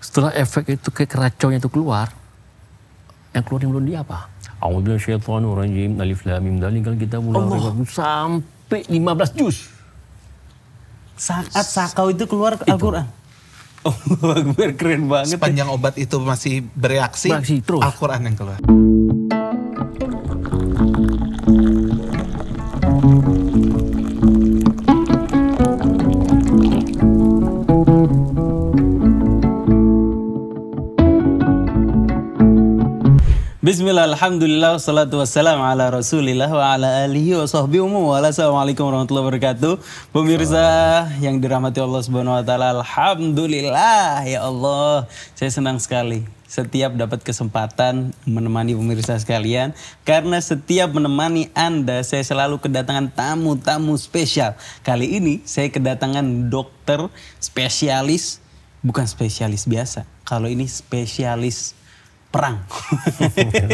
Setelah efek itu kayak keracaunya itu keluar, yang keluar yang belum dia apa? A'udzubillahi orang rajim. Alif lam mim kita mulai sampai 15 juz. Saat sakau itu keluar Al-Qur'an. Allah Akbar keren banget. Sepanjang obat itu masih bereaksi Al-Qur'an yang keluar. Bismillah, Alhamdulillah, salatu wassalam ala rasulillah wa ala alihi wa sahbihi umum wa ala assalamualaikum warahmatullahi wabarakatuh Pemirsa yang dirahmati Allah subhanahu wa ta'ala Alhamdulillah, ya Allah Saya senang sekali setiap dapat kesempatan menemani pemirsa sekalian karena setiap menemani Anda saya selalu kedatangan tamu-tamu spesial. Kali ini saya kedatangan dokter spesialis bukan spesialis biasa. Kalau ini spesialis perang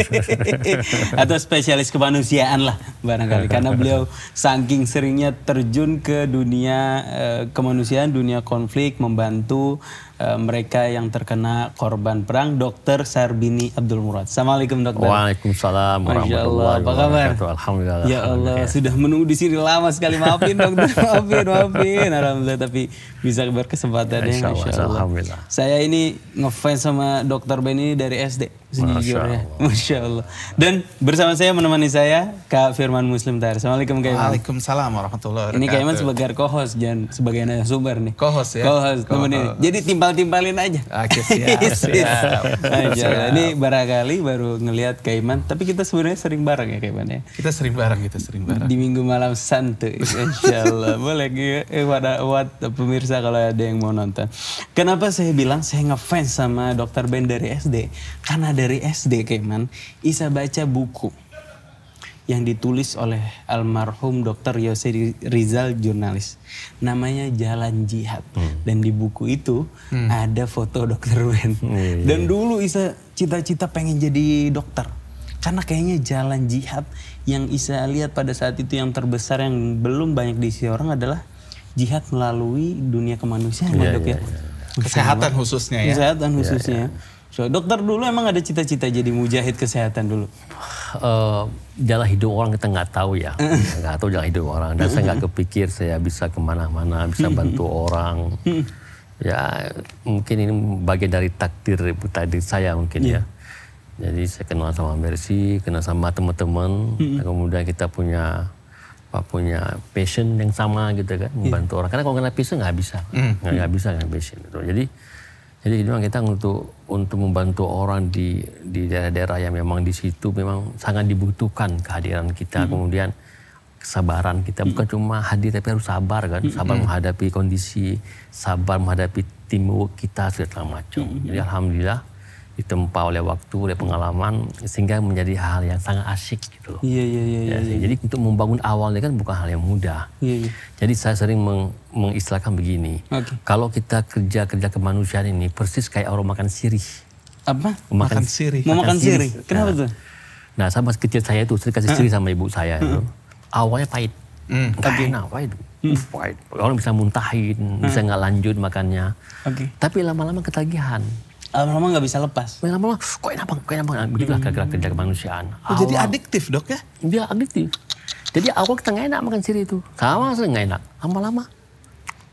atau spesialis kemanusiaan lah barangkali karena beliau saking seringnya terjun ke dunia eh, kemanusiaan dunia konflik membantu Eh, mereka yang terkena korban perang, Dokter Sarbini Abdul Murad. Assalamualaikum dokter. Waalaikumsalam warahmatullahi wabarakatuh. Apa kabar? Alhamdulillah. Ya Allah, ya. sudah menunggu di sini lama sekali. Maafin dokter, maafin, maafin. Alhamdulillah, tapi bisa berkesempatan ya, insya, Alhamdulillah. Saya ini ngefans sama dokter Ben dari SD. Sejujurnya. Masya, ya. Masya Allah. Dan bersama saya menemani saya, Kak Firman Muslim Tar. Assalamualaikum Kak Waalaikumsalam warahmatullahi wabarakatuh. Ini Kak Iman sebagai co-host, jangan sebagai narasumber nih. Kohos ya? co Jadi timpa timpal-timpalin aja. Oke, siap. siap. aja. Ini barangkali baru ngelihat Kaiman, tapi kita sebenarnya sering bareng ya Kaiman ya. Kita sering bareng, kita sering bareng. Di Minggu Malam Santu, insyaallah. Boleh eh, pada what pemirsa kalau ada yang mau nonton. Kenapa saya bilang saya ngefans sama Dokter Ben dari SD? Karena dari SD Kaiman, bisa baca buku yang ditulis oleh almarhum Dr. Yose Rizal jurnalis. Namanya Jalan Jihad. Hmm. Dan di buku itu hmm. ada foto Dr. Wen. Hmm. Dan dulu Isa cita-cita pengen jadi dokter. Karena kayaknya jalan jihad yang Isa lihat pada saat itu yang terbesar yang belum banyak diisi orang adalah jihad melalui dunia kemanusiaan, yeah, dok yeah, ya. Yeah. Iya. Kesehatan khususnya ya. Kesehatan iya, khususnya. Yeah, yeah. So, dokter dulu emang ada cita-cita jadi mujahid kesehatan dulu. Uh, jalan hidup orang kita nggak tahu ya, nggak tahu jalan hidup orang. Dan saya nggak kepikir saya bisa kemana-mana, bisa bantu orang. Ya mungkin ini bagian dari takdir takdir saya mungkin ya. Iya. Jadi saya kenal sama Mercy, kenal sama teman-teman, kemudian kita punya apa punya passion yang sama gitu kan, iya. membantu orang. Karena kalau kena passion nggak bisa, mm. nggak bisa kan passion. itu. Jadi jadi memang kita untuk untuk membantu orang di di daerah-daerah yang memang di situ memang sangat dibutuhkan kehadiran kita hmm. kemudian kesabaran kita hmm. bukan cuma hadir tapi harus sabar kan hmm. sabar hmm. menghadapi kondisi sabar menghadapi timur kita segala macam hmm. hmm jadi hmm. alhamdulillah ditempa oleh waktu, oleh pengalaman sehingga menjadi hal yang sangat asyik gitu loh. Iya iya iya. Ya, iya. iya. Jadi untuk membangun awalnya kan bukan hal yang mudah. Iya. iya. Jadi saya sering meng, mengistilahkan begini. Okay. Kalau kita kerja kerja kemanusiaan ini persis kayak orang makan sirih. Apa? Makan, sirih. Mau makan sirih. Siri. Kenapa nah. tuh? Nah, sama kecil saya itu sering kasih sirih sama ibu saya. itu Awalnya pahit. Mm. Tapi okay. enak, pahit. Hmm. Pahit. Orang bisa muntahin, bisa nggak lanjut makannya. Okay. Tapi lama-lama ketagihan lama-lama nggak bisa lepas. Lama-lama, kok enak bang, kok enak bang. Begitulah gerak kerja kemanusiaan. Oh, jadi adiktif dok ya? Dia adiktif. Jadi aku kita nggak enak makan siri itu. Kamu asli nggak enak. Lama-lama,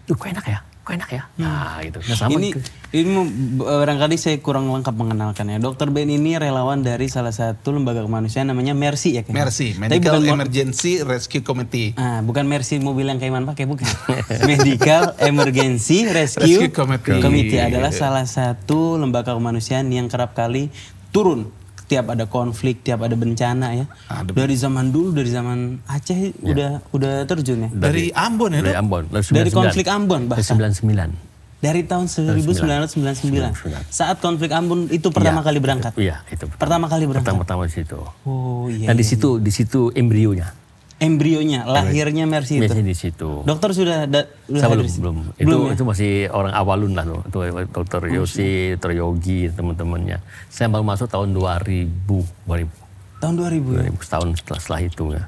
duh kok enak ya? kok enak ya? Hmm. Nah, gitu. Nah, sama ini, ini barangkali saya kurang lengkap mengenalkannya. Dokter Ben ini relawan dari salah satu lembaga kemanusiaan namanya Mercy ya kayaknya. Mercy, Medical Tapi bukan, Emergency Rescue Committee. Ah, bukan Mercy mobil yang Kaiman pakai bukan. Medical Emergency Rescue, Rescue Committee. Committee adalah iya. salah satu lembaga kemanusiaan yang kerap kali turun tiap ada konflik, tiap ada bencana ya. Ah, ada. Dari zaman dulu, dari zaman Aceh ya. udah udah terjun ya. Dari, dari Ambon ya. Dari Ambon. Dari, konflik Ambon bahkan. Dari 99. Dari tahun 1999. 99. Saat konflik Ambon itu iya. pertama ya, kali berangkat. Iya, itu pertama, kali berangkat. Pertama-tama di situ. Oh iya. Dan di iya, situ iya. di situ embrionya. Embrionya, iya. lahirnya Mercy itu. di situ. Dokter sudah da, Saya belum, belum. Itu, ya? itu masih orang awalun lah loh. Itu dokter oh, Yosi, iya. dokter Yogi, teman-temannya. Saya baru masuk tahun 2000, 2000. Tahun 2000. 2000 tahun setelah, setelah itu ya.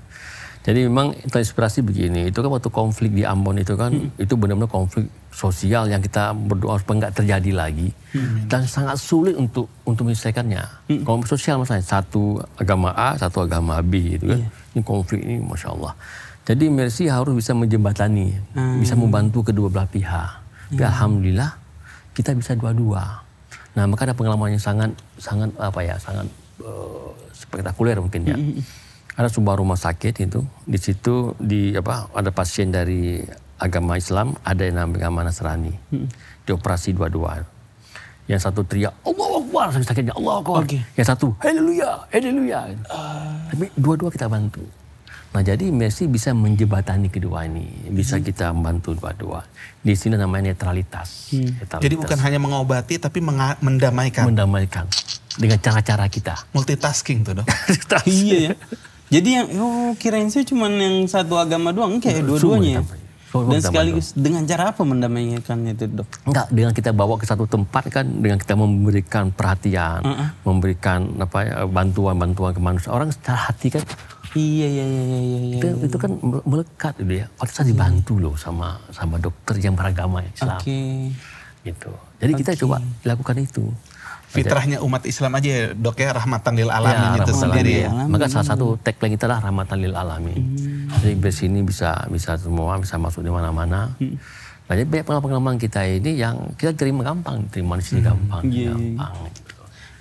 Jadi memang terinspirasi begini. Itu kan waktu konflik di Ambon itu kan, hmm. itu benar-benar konflik sosial yang kita berdoa supaya nggak terjadi lagi hmm. dan sangat sulit untuk untuk menyelesaikannya. Hmm. Konflik sosial misalnya satu agama A, satu agama B gitu kan. Yeah. Ini konflik ini masya Allah. Jadi mercy harus bisa menjembatani, hmm. bisa membantu kedua belah pihak. yeah. alhamdulillah kita bisa dua-dua. Nah, maka ada pengalaman yang sangat sangat apa ya, sangat uh, spektakuler mungkin ya. Hmm. Ada sebuah rumah sakit itu, di situ di apa ada pasien dari agama Islam, ada yang agama Nasrani. Hmm. Dioperasi dua-dua. Yang satu teriak, Allah Akbar, sampai sakitnya, Allah Akbar. Okay. Yang satu, Haleluya, Haleluya. Uh. Tapi dua-dua kita bantu. Nah jadi Messi bisa menjebatani kedua ini, bisa hmm. kita membantu dua-dua. Di sini namanya netralitas. Hmm. netralitas. Jadi bukan hanya mengobati tapi mendamaikan. Mendamaikan dengan cara-cara kita. Multitasking tuh dong. iya ya. Jadi yang oh, kirain saya cuma yang satu agama doang, kayak iya, dua-duanya. Oh, Dan sekaligus dong. dengan cara apa mendamaikannya itu dok? Enggak, dengan kita bawa ke satu tempat kan, dengan kita memberikan perhatian, uh -uh. memberikan apa ya, bantuan-bantuan ke manusia. Orang secara hati kan Iya iya iya iya iya. iya. Itu, itu kan melekat itu ya. Waktu oh, saya dibantu loh sama sama dokter yang beragama Islam. Oke. Okay. Gitu. Jadi okay. kita coba lakukan itu. Fitrahnya umat Islam aja ya, dok ya rahmatan lil alamin ya, itu sendiri. Ya. Maka salah satu tagline kita lah rahmatan lil alamin. Hmm. Jadi base ini bisa bisa semua, bisa masuk di mana-mana. Hmm. banyak pengalaman kita ini yang kita terima gampang, terima di sini hmm. gampang, yeah. Iya. gampang.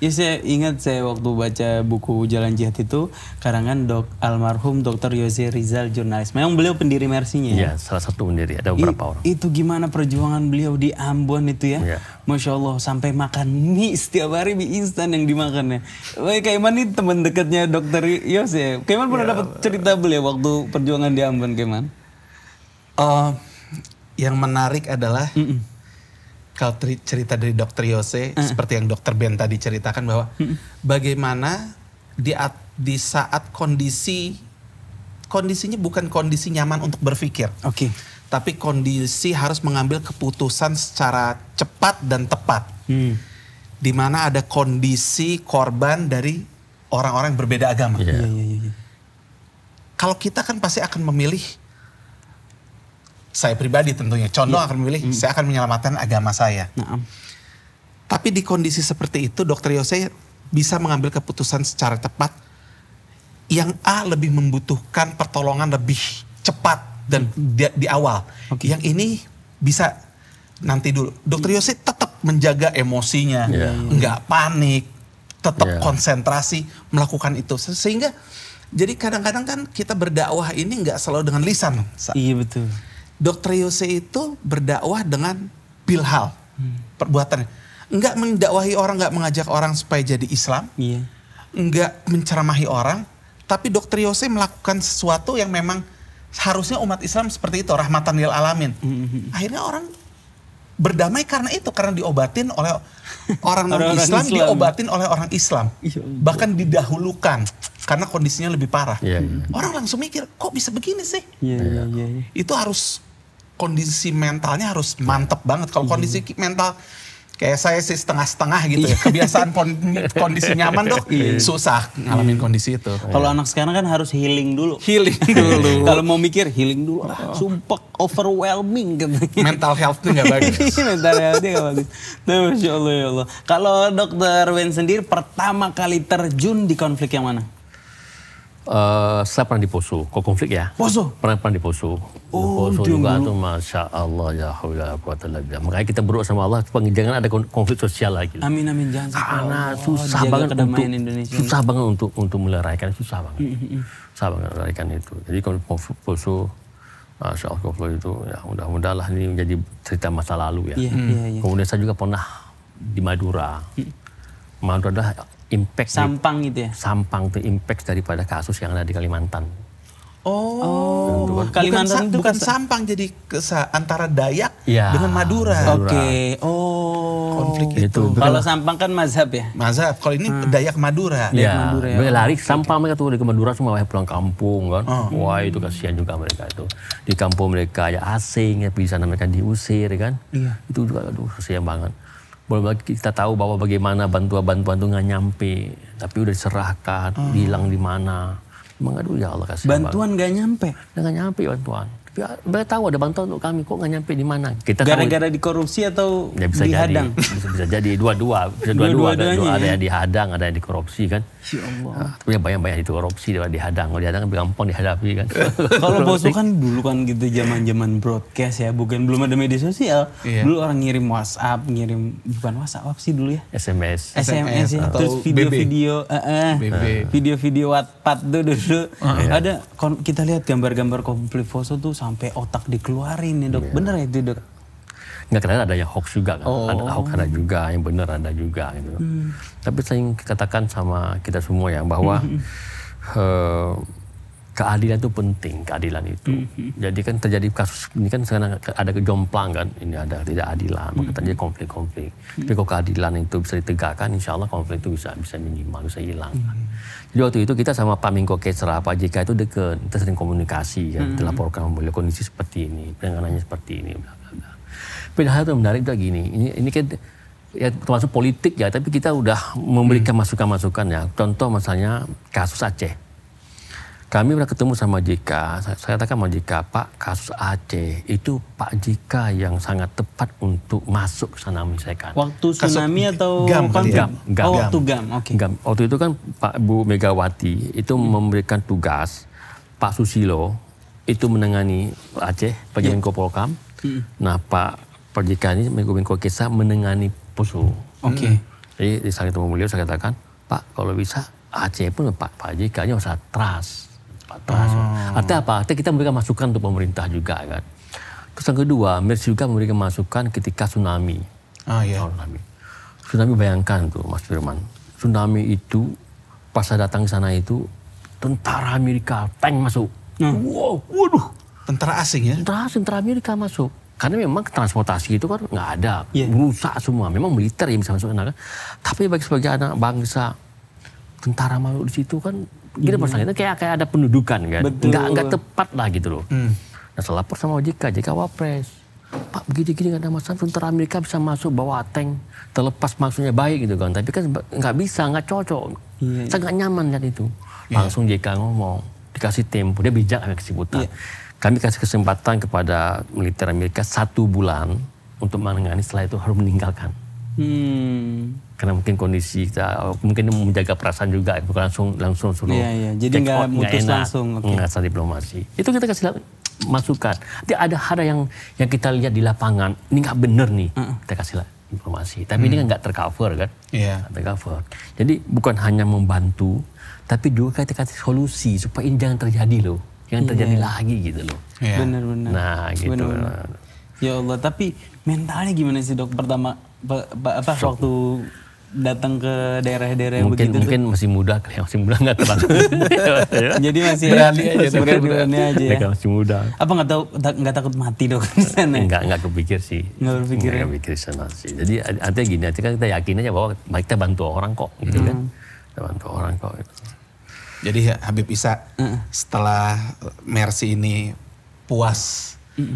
Ya saya ingat saya waktu baca buku Jalan Jihad itu karangan dok almarhum Dr. Yose Rizal jurnalis. Memang beliau pendiri Mersinya ya. Iya, salah satu pendiri ada beberapa I, orang. Itu gimana perjuangan beliau di Ambon itu ya? ya. Masya Allah sampai makan mie setiap hari mie instan yang dimakannya. Wah, Kaiman ini teman dekatnya Dr. Yose. Kaiman pernah ya. dapat cerita beliau waktu perjuangan di Ambon Kaiman? Uh, yang menarik adalah mm -mm kalau cerita dari dokter Yose uh. seperti yang dokter Ben tadi ceritakan bahwa uh. bagaimana di, di saat kondisi kondisinya bukan kondisi nyaman untuk berpikir. Oke. Okay. Tapi kondisi harus mengambil keputusan secara cepat dan tepat. Hmm. Di mana ada kondisi korban dari orang-orang yang berbeda agama. Yeah. Yeah, yeah, yeah. Kalau kita kan pasti akan memilih saya pribadi tentunya condong ya. akan memilih hmm. saya akan menyelamatkan agama saya. Nah, tapi di kondisi seperti itu dokter Yose bisa mengambil keputusan secara tepat yang A lebih membutuhkan pertolongan lebih cepat dan hmm. di, di awal. Okay. Yang ini bisa nanti dulu. Dokter Yose tetap menjaga emosinya, yeah. nggak panik, tetap yeah. konsentrasi melakukan itu sehingga jadi kadang-kadang kan kita berdakwah ini nggak selalu dengan lisan. Iya betul Dokter Yose itu berdakwah dengan bilhal hmm. perbuatannya. Enggak mendakwahi orang, enggak mengajak orang supaya jadi Islam. Iya. Enggak menceramahi orang, tapi Dokter Yose melakukan sesuatu yang memang seharusnya umat Islam seperti itu, rahmatan lil alamin. Hmm. Akhirnya orang berdamai karena itu karena diobatin oleh orang non Islam, diobatin oleh orang Islam ya bahkan didahulukan karena kondisinya lebih parah yeah. Iya. orang langsung mikir kok bisa begini sih yeah, yeah, yeah. Iya, iya. itu harus kondisi mentalnya harus mantep banget kalau kondisi mental kayak saya sih setengah-setengah gitu ya. Iya. Kebiasaan kondisi nyaman tuh iya. susah ngalamin kondisi itu. Kalau anak sekarang kan harus healing dulu. Healing dulu. Kalau mau mikir healing dulu lah. Oh. Sumpah overwhelming gitu. Mental health tuh gak bagus. Iya, mental health-nya gak bagus. Nah, Masya Allah ya Allah. Kalau dokter Wen sendiri pertama kali terjun di konflik yang mana? Uh, eh, saya pernah di Poso, kok konflik ya? Poso? Pernah pernah di Poso. Oh, Poso juga itu masya Allah ya Allah ya Makanya kita berdoa sama Allah jangan ada konflik sosial lagi. Amin amin jangan. Karena susah banget untuk Indonesia. susah banget untuk untuk meleraikan susah banget. Mm, mm, mm. susah banget meleraikan itu. Jadi kalau Poso Masya Allah konflik itu ya mudah-mudahan lah ini menjadi cerita masa lalu ya. Yeah, hmm. yeah, yeah. Kemudian saya juga pernah di Madura. Madura adalah impact sampang di, itu ya sampang tuh impact daripada kasus yang ada di Kalimantan Oh, bukan, gitu Kalimantan bukan, itu bukan kan sampang jadi kesa, antara Dayak ya, dengan Madura. Madura. Oke, okay. oh konflik gitu. itu. itu. Kalau sampang kan mazhab ya. Mazhab. Kalau ini hmm. Dayak Madura. Iya. Dayak ya, Madura ya. lari sampang mereka tuh dari ke Madura semua pulang kampung kan. Oh. Wah itu kasihan juga mereka itu. Di kampung mereka ya asing ya bisa sana mereka diusir ya kan. Iya. Itu juga aduh kasihan banget. Boleh kita tahu bahwa bagaimana bantuan-bantuan itu nggak nyampe, tapi udah diserahkan, hmm. bilang di mana. Emang aduh ya Allah kasih. Bantuan nggak nyampe? Nggak nyampe bantuan ya mereka ah, tahu ada bantuan untuk kami kok nggak nyampe di mana kita gara-gara dikorupsi atau ya bisa dihadang jadi, bisa, jadi dua-dua bisa dua-dua ada, dua, ada yang dihadang ada yang dikorupsi kan ya Allah ah, banyak-banyak itu korupsi dia dihadang kalau dihadang lebih kan gampang dihadapi kan kalau bos kan dulu kan gitu zaman-zaman broadcast ya bukan belum ada media sosial iya. dulu orang ngirim WhatsApp ngirim bukan WhatsApp apa sih dulu ya SMS SMS, SMS ya ah. atau terus eh, eh. video-video uh, video-video WhatsApp tuh dulu uh, iya. ada kita lihat gambar-gambar konflik foto tuh sampai otak dikeluarin ya dok. Yeah. Bener ya itu dok? nggak kira ada yang hoax juga kan. Oh. Ada hoax ada juga, yang bener ada juga gitu. Hmm. Tapi saya ingin katakan sama kita semua ya bahwa hmm. hmm, hmm. Eh, keadilan itu penting keadilan itu mm-hmm. jadi kan terjadi kasus ini kan sekarang ada kejomplang kan ini ada tidak adilan mm-hmm. maka terjadi konflik-konflik mm-hmm. tapi kalau keadilan itu bisa ditegakkan insya Allah konflik itu bisa bisa minimal bisa hilang mm-hmm. jadi waktu itu kita sama Pak Mingko Kesra Pak JK itu deket kita sering komunikasi ya mm-hmm. dilaporkan boleh kondisi seperti ini penanganannya seperti ini bla bla bla tapi hal menarik juga gini ini ini kan ya termasuk politik ya tapi kita udah memberikan mm. masukan-masukan ya contoh misalnya kasus Aceh kami pernah ketemu sama JK, saya, katakan sama JK, Pak kasus Aceh itu Pak JK yang sangat tepat untuk masuk ke sana menyelesaikan. Waktu tsunami kasus, atau gam, gam, gam, gam. Oh, waktu gam, oke. Okay. Gam. Waktu itu kan Pak Bu Megawati itu hmm. memberikan tugas Pak Susilo itu menangani Aceh, Pak yeah. Menko Polkam. Hmm. Nah Pak JK ini Menko Menko Kesa menangani poso. Oke. Okay. Hmm. Jadi saya ketemu beliau saya katakan, Pak kalau bisa Aceh pun Pak Pak JK ini usah trust terbatas. Oh. Hmm. Artinya apa? Artinya kita memberikan masukan untuk pemerintah juga kan. Terus yang kedua, Mers juga memberikan masukan ketika tsunami. Ah iya. tsunami. Tsunami bayangkan tuh Mas Firman. Tsunami itu pas saya datang ke sana itu tentara Amerika tank masuk. Hmm. Wow, waduh. Tentara asing ya? Tentara asing, tentara Amerika masuk. Karena memang transportasi itu kan nggak ada, yeah. rusak semua. Memang militer yang bisa masuk ke sana. Kan? Tapi bagi sebagai anak bangsa, tentara mau di situ kan kita iya. persaingannya kayak kayak ada pendudukan kan. Betul. Nggak nggak tepat lah gitu loh. Hmm. Nah, saya lapor sama OJK, Jk Wapres. Pak begini-gini nggak ada masalah, tentara Amerika bisa masuk bawa tank, terlepas maksudnya baik gitu kan. Tapi kan nggak bisa, nggak cocok. Iya, saya nggak nyaman lihat kan itu. Iya. Langsung JK ngomong, dikasih tempo, dia bijak sampai kesibukan yeah. Kami kasih kesempatan kepada militer Amerika satu bulan untuk menangani setelah itu harus meninggalkan. Hmm karena mungkin kondisi kita mungkin menjaga perasaan juga bukan langsung langsung suruh iya, iya. jadi nggak mutus enak, langsung okay. nggak diplomasi itu kita kasih masukan jadi ada hal-hal yang yang kita lihat di lapangan ini nggak bener nih uh -uh. kita kasih informasi tapi hmm. ini mm. kan nggak tercover kan yeah. tercover jadi bukan hanya membantu tapi juga kita kasih solusi supaya ini jangan terjadi loh jangan yeah. terjadi lagi gitu loh yeah. benar-benar nah gitu bener -bener. ya Allah tapi mentalnya gimana sih dok pertama apa, apa waktu datang ke daerah-daerah yang mungkin, begitu mungkin tuh. masih muda kali ya, masih muda nggak terlalu jadi masih berani ya, aja berani, berani aja ya. Mereka masih muda apa nggak tahu nggak takut mati dok di sana nggak nggak kepikir sih nggak berpikir nggak ya? kepikir ya? sana sih jadi artinya gini artinya kan kita yakin aja bahwa kita bantu orang kok gitu kan? hmm. kan kita bantu orang kok gitu. jadi Habib Isa uh. setelah Mercy ini puas uh.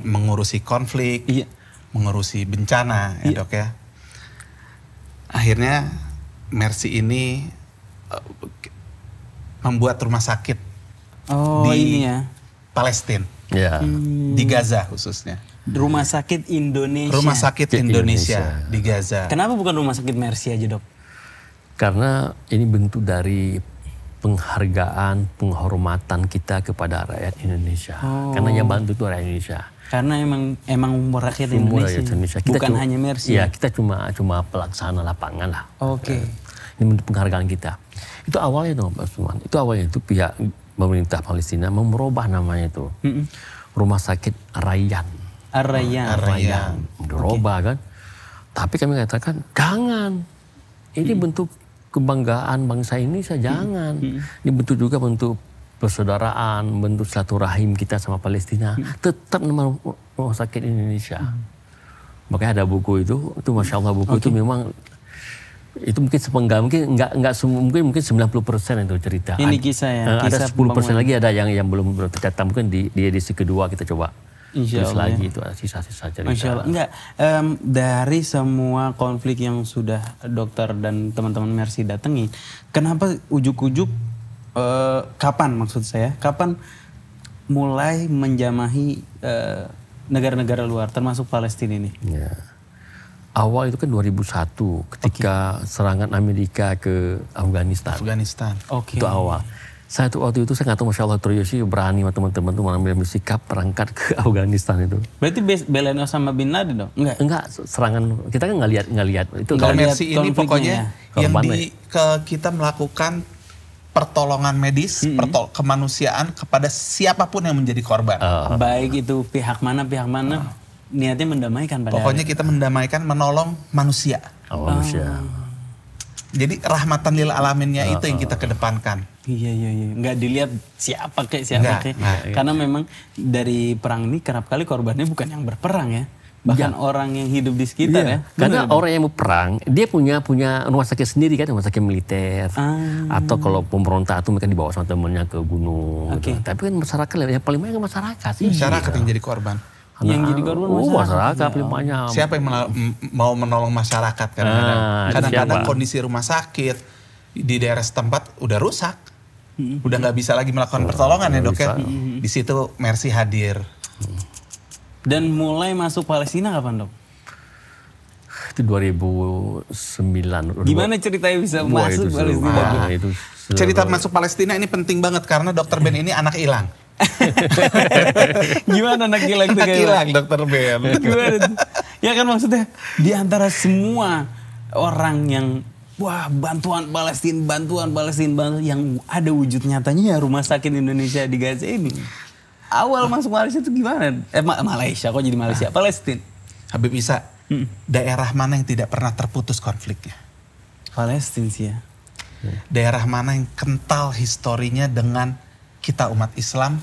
mengurusi konflik iya. mengurusi bencana ya iya. dok ya akhirnya Mercy ini uh, membuat rumah sakit oh, di ini ya. Palestina, yeah. Hmm. di Gaza khususnya. Rumah sakit Indonesia. Rumah sakit Indonesia, Indonesia di Gaza. Kenapa bukan rumah sakit Mercy aja dok? Karena ini bentuk dari penghargaan, penghormatan kita kepada rakyat Indonesia. Oh. Karena yang bantu itu rakyat Indonesia. Karena emang emang umur rakyat umur Indonesia. Indonesia. Kita Bukan cuma, hanya Mercy. Iya, ya, kita cuma cuma pelaksana lapangan lah. Oke. Okay. Ini untuk penghargaan kita. Itu awalnya dong Pak Suman. Itu awalnya itu pihak pemerintah Palestina merubah namanya itu. Mm -mm. Rumah Sakit Rayyan Rayyan Rayyan Merubah okay. kan. Tapi kami katakan jangan. Ini mm -mm. bentuk kebanggaan bangsa ini. saya jangan. Mm -mm. Ini bentuk juga bentuk persaudaraan, bentuk satu rahim kita sama Palestina, hmm. tetap nomor rumah sakit Indonesia. Hmm. Makanya ada buku itu, itu masya Allah buku okay. itu memang itu mungkin sepenggal mungkin enggak nggak mungkin mungkin 90 persen itu cerita. Ini kisah ya. Eh, ada, kisah 10 persen lagi ada yang yang belum tercatat mungkin di, di edisi kedua kita coba Insya Allah. lagi ya. itu sisa-sisa cerita. Insya Allah. Enggak, um, dari semua konflik yang sudah dokter dan teman-teman Mercy datangi, kenapa ujuk-ujuk uh, kapan maksud saya? Kapan mulai menjamahi negara eh, negara-negara luar termasuk Palestina ini? Ya. Awal itu kan 2001 ketika okay. serangan Amerika ke Afghanistan. Afghanistan. Okay. Itu awal. Saya tuh waktu itu saya nggak tahu Masya Allah Troyoshi berani sama teman-teman tuh mengambil sikap perangkat ke Afghanistan itu. Berarti belain sama bin Laden dong? Enggak. Enggak, serangan kita kan nggak lihat nggak lihat itu. Kalau ini pokoknya ya. yang di ke kita melakukan pertolongan medis, mm -hmm. pertol kemanusiaan kepada siapapun yang menjadi korban. Uh. Baik itu pihak mana pihak mana uh. niatnya mendamaikan pada Pokoknya hari. kita mendamaikan, menolong manusia. Oh, manusia. Ah. Jadi rahmatan lil alaminnya oh, itu yang kita kedepankan. Iya iya iya, nggak dilihat siapa kayak siapa kayak. Nah, Karena memang dari perang ini kerap kali korbannya bukan yang berperang ya bahkan ya. orang yang hidup di sekitar iya, ya. ya. Karena Benar. orang yang mau perang dia punya punya rumah sakit sendiri kan rumah sakit militer ah. atau kalau pemberontak itu mereka dibawa sama temannya ke gunung. Okay. Gitu. Tapi kan masyarakat yang paling banyak masyarakat sih. Masyarakat iya. yang jadi korban. Karena, yang jadi korban masyarakat. Oh, masyarakat ya. banyak. Siapa yang mau menolong masyarakat kadang-kadang? Ah, kadang-kadang kondisi rumah sakit di daerah setempat udah rusak. Hmm. Udah nggak bisa lagi melakukan pertolongan ya dok ya. Hmm. Di situ Mercy hadir. Hmm. Dan mulai masuk Palestina kapan dok? Itu 2009. Gimana ceritanya bisa Wah, masuk itu Palestina? Wah, itu Cerita masuk Palestina ini penting banget karena dokter Ben ini anak hilang. Gimana anak hilang Anak hilang dokter Ben. Gimana? Ya kan maksudnya di antara semua orang yang Wah bantuan Palestina, bantuan Palestina, yang ada wujud nyatanya ya rumah sakit Indonesia di Gaza ini awal masuk Malaysia itu gimana? Eh Ma Malaysia kok jadi Malaysia? Nah. Palestina. Habib Isa, hmm. daerah mana yang tidak pernah terputus konfliknya? Palestina sih ya. Daerah mana yang kental historinya dengan kita umat Islam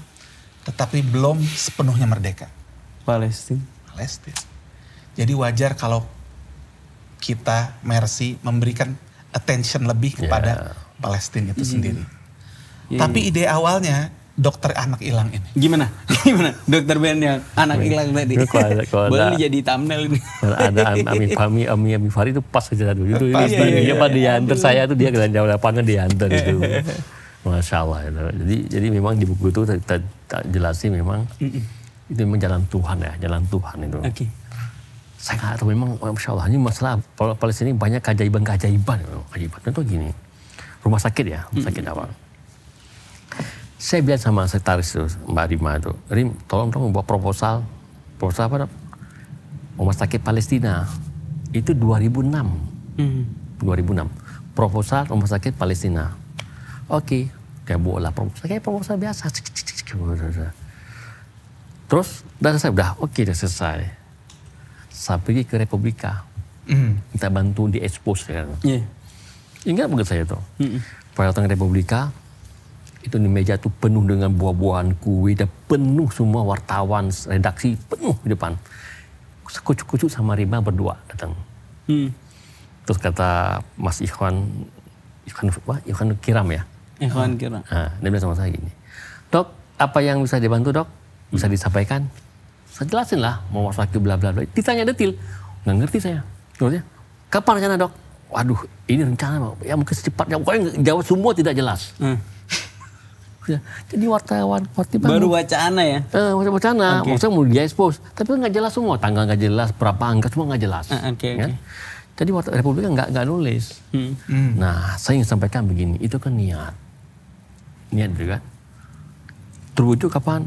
tetapi belum sepenuhnya merdeka? Palestina. Palestina. Jadi wajar kalau kita Mercy memberikan attention lebih kepada yeah. Palestina itu mm. sendiri. Yeah. Tapi iya. ide awalnya dokter anak hilang ini. Gimana? Gimana? Dokter band yang anak hilang tadi. Boleh ada, jadi thumbnail ini. ada Amin Fahmi, Ami Ami Fahri itu pas aja dulu. Itu, pas, dia iya, iya, iya, diantar saya tuh dia ke jauh lapangan diantar itu. Masya Allah. Ya. Jadi, jadi memang di buku itu tak, tak jelasin memang itu memang jalan Tuhan ya, jalan Tuhan itu. Okay. Saya nggak tahu memang Masya Allah ini masalah Kalau Palestina banyak keajaiban-keajaiban. Keajaiban itu gini, rumah sakit ya, rumah sakit awal saya bilang sama sekretaris itu, Mbak Rima itu, Rim, tolong dong buat proposal. Proposal apa? Rumah sakit Palestina. Itu 2006. Mm. 2006. Proposal rumah sakit Palestina. Oke, okay. kayak buat lah proposal. Kayak proposal biasa. Terus, udah selesai. Udah, oke, okay, udah selesai. Saya pergi ke Republika. Mm. Minta bantu di expose. Ya. Yeah. Ingat begitu saya itu. Mm -mm. Pada datang Republika, itu di meja itu penuh dengan buah-buahan kue dan penuh semua wartawan redaksi penuh di depan kucuk-kucuk sama Rima berdua datang hmm. terus kata Mas Ikhwan Ikhwan wah Ikhwan Kiram ya Ikhwan Kiram nah, dia bilang sama saya gini dok apa yang bisa dibantu dok bisa hmm. disampaikan saya jelasin lah mau waktu bla bla bla ditanya detil nggak ngerti saya Terusnya, kapan rencana dok waduh ini rencana ya mungkin secepatnya pokoknya jawab semua tidak jelas hmm Ya, jadi wartawan wartawan baru wacana ya. Eh, wacana, okay. maksudnya mau expose tapi nggak jelas semua, tanggal nggak jelas, berapa angka semua nggak jelas. Uh, ah, okay, ya? Jadi wartawan Republik nggak nggak nulis. Hmm. Hmm. Nah, saya ingin sampaikan begini, itu kan niat, niat juga. Gitu kan? Terwujud kapan?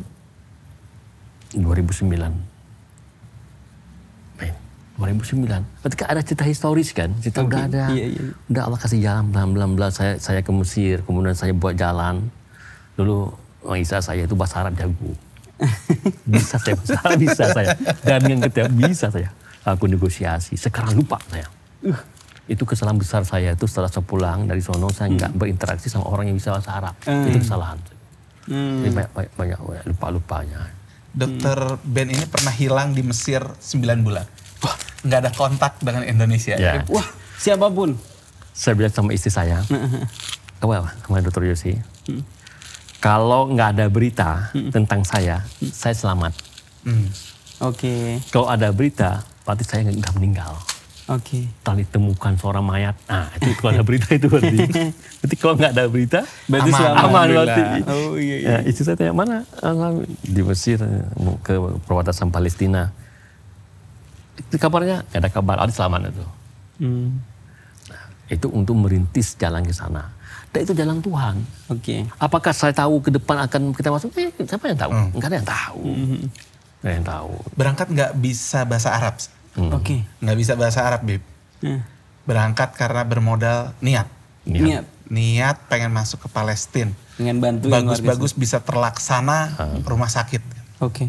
2009. ribu 2009. Ketika ada cerita historis kan, cerita okay. udah ada, iya, iya. udah Allah kasih jalan, belah bla Saya saya ke Mesir, kemudian saya buat jalan dulu Maisa oh, saya itu bahasa Arab jago. Bisa saya bahasa Arab bisa saya. Dan yang ketiga bisa saya. Aku negosiasi. Sekarang lupa saya. Uh. itu kesalahan besar saya itu setelah saya pulang dari sono saya nggak hmm. berinteraksi sama orang yang bisa bahasa Arab. Hmm. Itu kesalahan. Hmm. Banyak, banyak, banyak, banyak lupa-lupanya. Dokter hmm. Ben ini pernah hilang di Mesir 9 bulan. Wah, nggak ada kontak dengan Indonesia. Ya. Wah, siapapun. Saya bilang sama istri saya, kamu apa? Sama dokter Yosi, hmm kalau nggak ada berita hmm. tentang saya, hmm. saya selamat. Hmm. Oke. Okay. Kalau ada berita, berarti saya nggak meninggal. Oke. Okay. Tali temukan seorang mayat. Nah, itu kalau ada berita itu berarti. berarti kalau nggak ada berita, berarti aman, selamat. Aman berarti. Oh iya. iya. Ya, istri saya tanya mana? Di Mesir ke perbatasan Palestina. Itu kabarnya nggak ada kabar. Ada selamat itu. Hmm. Nah, itu untuk merintis jalan ke sana itu jalan Tuhan. Oke. Okay. Apakah saya tahu ke depan akan kita masuk? Eh, siapa yang tahu? Hmm. ada yang tahu. Hmm. ada yang tahu. Berangkat nggak bisa bahasa Arab. Hmm. Oke. Okay. Nggak bisa bahasa Arab, Bib. Hmm. Berangkat karena bermodal niat. Niat. Niat, pengen masuk ke Palestina. Pengen bantu Bagus-bagus bisa terlaksana hmm. rumah sakit. Oke. Okay.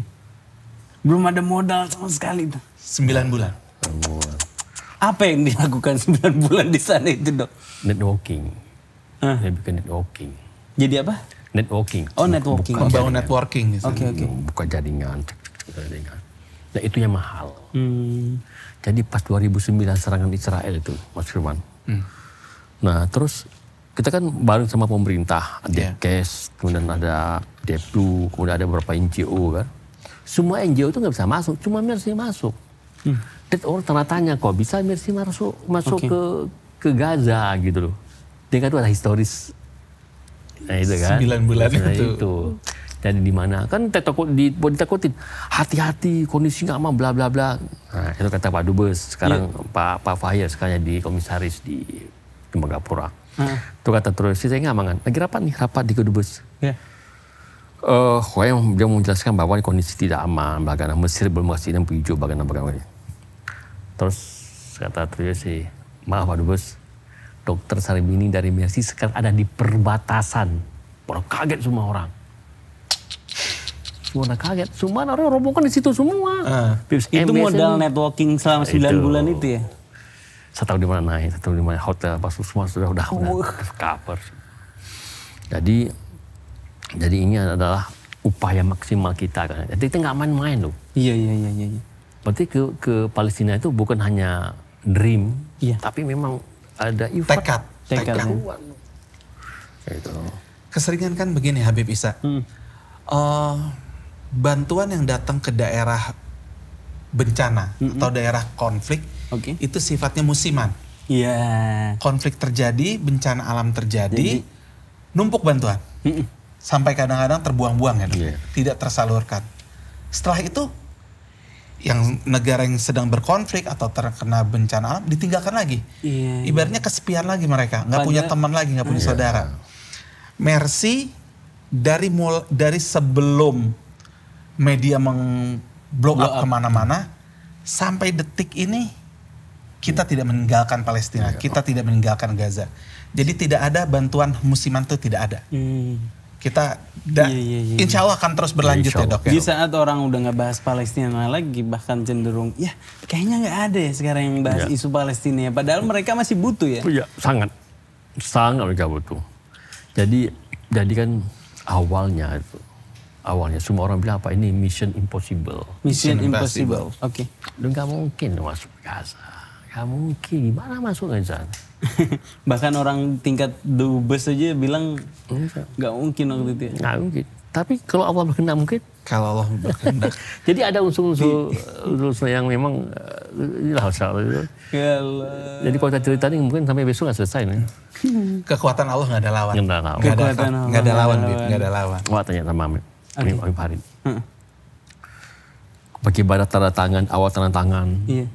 Belum ada modal sama sekali. Sembilan bulan. Sembilan bulan. Apa yang dilakukan sembilan bulan di sana itu dok? Networking uh. Ah. dia bikin networking. Jadi apa? Networking. Oh networking. Bukan Membangun jaringan. networking. Oke oke. Okay, okay. Buka jaringan, jaringan. Nah itu yang mahal. Hmm. Jadi pas 2009 serangan Israel itu, Mas Firman. Hmm. Nah terus kita kan bareng sama pemerintah, ada yeah. cash, kemudian ada Deplu, kemudian ada beberapa NGO kan. Semua NGO itu nggak bisa masuk, cuma Mercy masuk. Hmm. Dan orang tanya kok bisa Mercy masuk masuk okay. ke ke Gaza gitu loh. Dia kan itu ada historis. Nah, itu kan. 9 bulan nah, itu. itu. Dan di mana kan takut di ditakutin hati-hati kondisi nggak aman bla bla bla. Nah, itu kata Pak Dubes sekarang yeah. Pak Pak Fahir sekarang di komisaris di Kemagapura uh. Itu kata terus saya nggak aman. Kan? Lagi rapat nih rapat di Kedubes. Yeah. Iya. Uh, dia menjelaskan bahwa kondisi tidak aman, bagaimana Mesir belum kasih lampu hijau, bagaimana bagaimana. Terus kata Trio sih, maaf Pak Dubes, dokter Sarimini dari Mercy sekarang ada di perbatasan. Orang kaget semua orang. Semua orang kaget. Semua orang rombongan di situ semua. Uh, itu MSN. modal networking selama 9 ah, itu. bulan itu ya? Saya tahu di mana naik, saya tahu di mana hotel, pas semua sudah udah oh. cover. Jadi jadi ini adalah upaya maksimal kita kan. Jadi kita nggak main-main loh. Iya iya iya iya. iya. Berarti ke ke Palestina itu bukan hanya dream, iya. tapi memang ada ifat. Tekad. Tekad. Gitu. Keseringan kan begini Habib Isa. Hmm. Uh, bantuan yang datang ke daerah bencana -hmm. atau daerah konflik okay. itu sifatnya musiman. Iya. Yeah. Konflik terjadi, bencana alam terjadi, Jadi, numpuk bantuan. Mm Sampai kadang-kadang terbuang-buang ya. Yeah. Tidak tersalurkan. Setelah itu yang negara yang sedang berkonflik atau terkena bencana alam ditinggalkan lagi. Iya, iya. Ibaratnya kesepian lagi mereka, nggak punya teman lagi, nggak punya iya. saudara. Mercy dari mul dari sebelum media mengblok up, kemana-mana sampai detik ini kita tidak meninggalkan Palestina, iya. kita tidak meninggalkan Gaza. Jadi tidak ada bantuan musiman itu tidak ada. Hmm kita da, iya, iya, iya, iya. insya Allah akan terus iya, berlanjut ya dok. Ya. Di saat orang udah nggak bahas Palestina lagi, bahkan cenderung ya kayaknya nggak ada ya sekarang yang bahas ya. isu Palestina. ya. Padahal mereka masih butuh ya. Iya sangat, sangat mereka butuh. Jadi jadi kan awalnya itu awalnya semua orang bilang apa ini mission impossible. Mission, mission impossible. Oke. Okay. Dan nggak mungkin masuk Gaza. Nggak mungkin. Gimana masuk Gaza? Bahkan orang tingkat dubes aja bilang iya, nggak mungkin waktu itu. Ya. Nggak mungkin. Tapi kalau Allah berkehendak mungkin. Kalau Allah berkehendak. Jadi ada unsur-unsur yang memang eh, lah uh, ya Jadi kalau kita cerita ini mungkin sampai besok nggak selesai nih. Kekuatan Allah nggak ada lawan. Nggak ada lawan. Nggak ada, ada, ada lawan. Nggak ada lawan. Wah tanya sama Amin. Amin Farid. Bagi barat tanda tangan, awal tanda tangan. Iya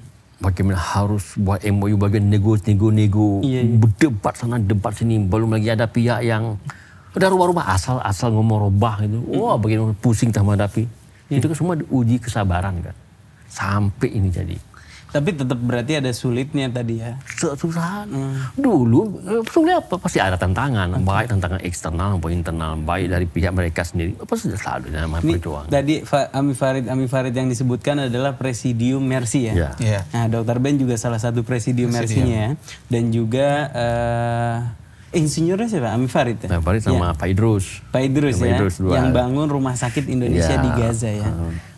bagaimana harus buat MOU, bagaimana nego, nego, nego, iya, iya, berdebat sana, debat sini. Belum lagi ada pihak yang ada rumah-rumah asal-asal ngomong robah gitu. Iya. Wah, bagaimana pusing tambah menghadapi. Iya. Itu kan semua uji kesabaran kan. Sampai ini jadi. Tapi tetap berarti ada sulitnya tadi ya. Susah. Hmm. Dulu eh, sulit apa? Pasti ada tantangan, okay. baik tantangan eksternal maupun internal, baik dari pihak mereka sendiri. Apa sudah selalu dalam perjuangan. Tadi Ami Farid Ami Farid yang disebutkan adalah presidium mercy ya. Yeah. Yeah. Nah, Dokter Ben juga salah satu presidium, presidium. mercy-nya ya. dan juga uh, Eh, insinyurnya siapa? Ami Farid ya? Ami Farid sama ya. Pak Idrus. Pak Idrus ya, Idrus yang bangun rumah sakit Indonesia ya. di Gaza ya.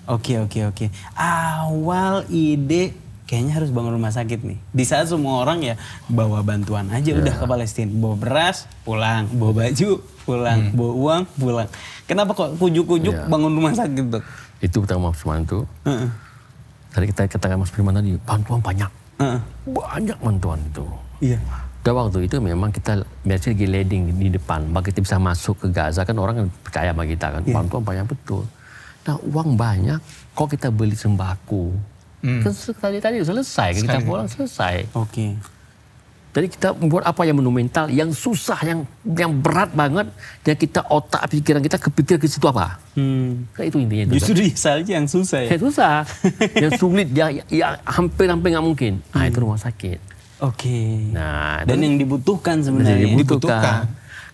Oke, oke, oke. Awal ide kayaknya harus bangun rumah sakit nih. Di saat semua orang ya bawa bantuan aja yeah. udah ke Palestina, bawa beras pulang, bawa baju pulang, hmm. bawa uang pulang. Kenapa kok kujuk-kujuk yeah. bangun rumah sakit tuh? Itu kita Mas Firman tuh. Tadi kita katakan Mas Firman tadi bantuan banyak, uh banyak bantuan itu. Iya. Yeah. Dan waktu itu memang kita biasanya lagi leading di depan, bagi kita bisa masuk ke Gaza kan orang kan percaya sama kita kan, yeah. bantuan banyak betul. Nah uang banyak, kok kita beli sembako? Hmm. Kan tadi tadi selesai, kan Sekali. kita pulang selesai. Oke. Okay. Jadi kita membuat apa yang monumental, yang susah, yang yang berat banget, yang kita otak pikiran kita kepikir ke situ apa? Hmm. Nah, itu intinya. Itu, Justru di saja yang susah ya. Yang susah, yang sulit, yang, yang hampir-hampir nggak mungkin. Ah, hmm. Nah itu rumah sakit. Oke. Okay. Nah dan itu, yang dibutuhkan sebenarnya. Yang dibutuhkan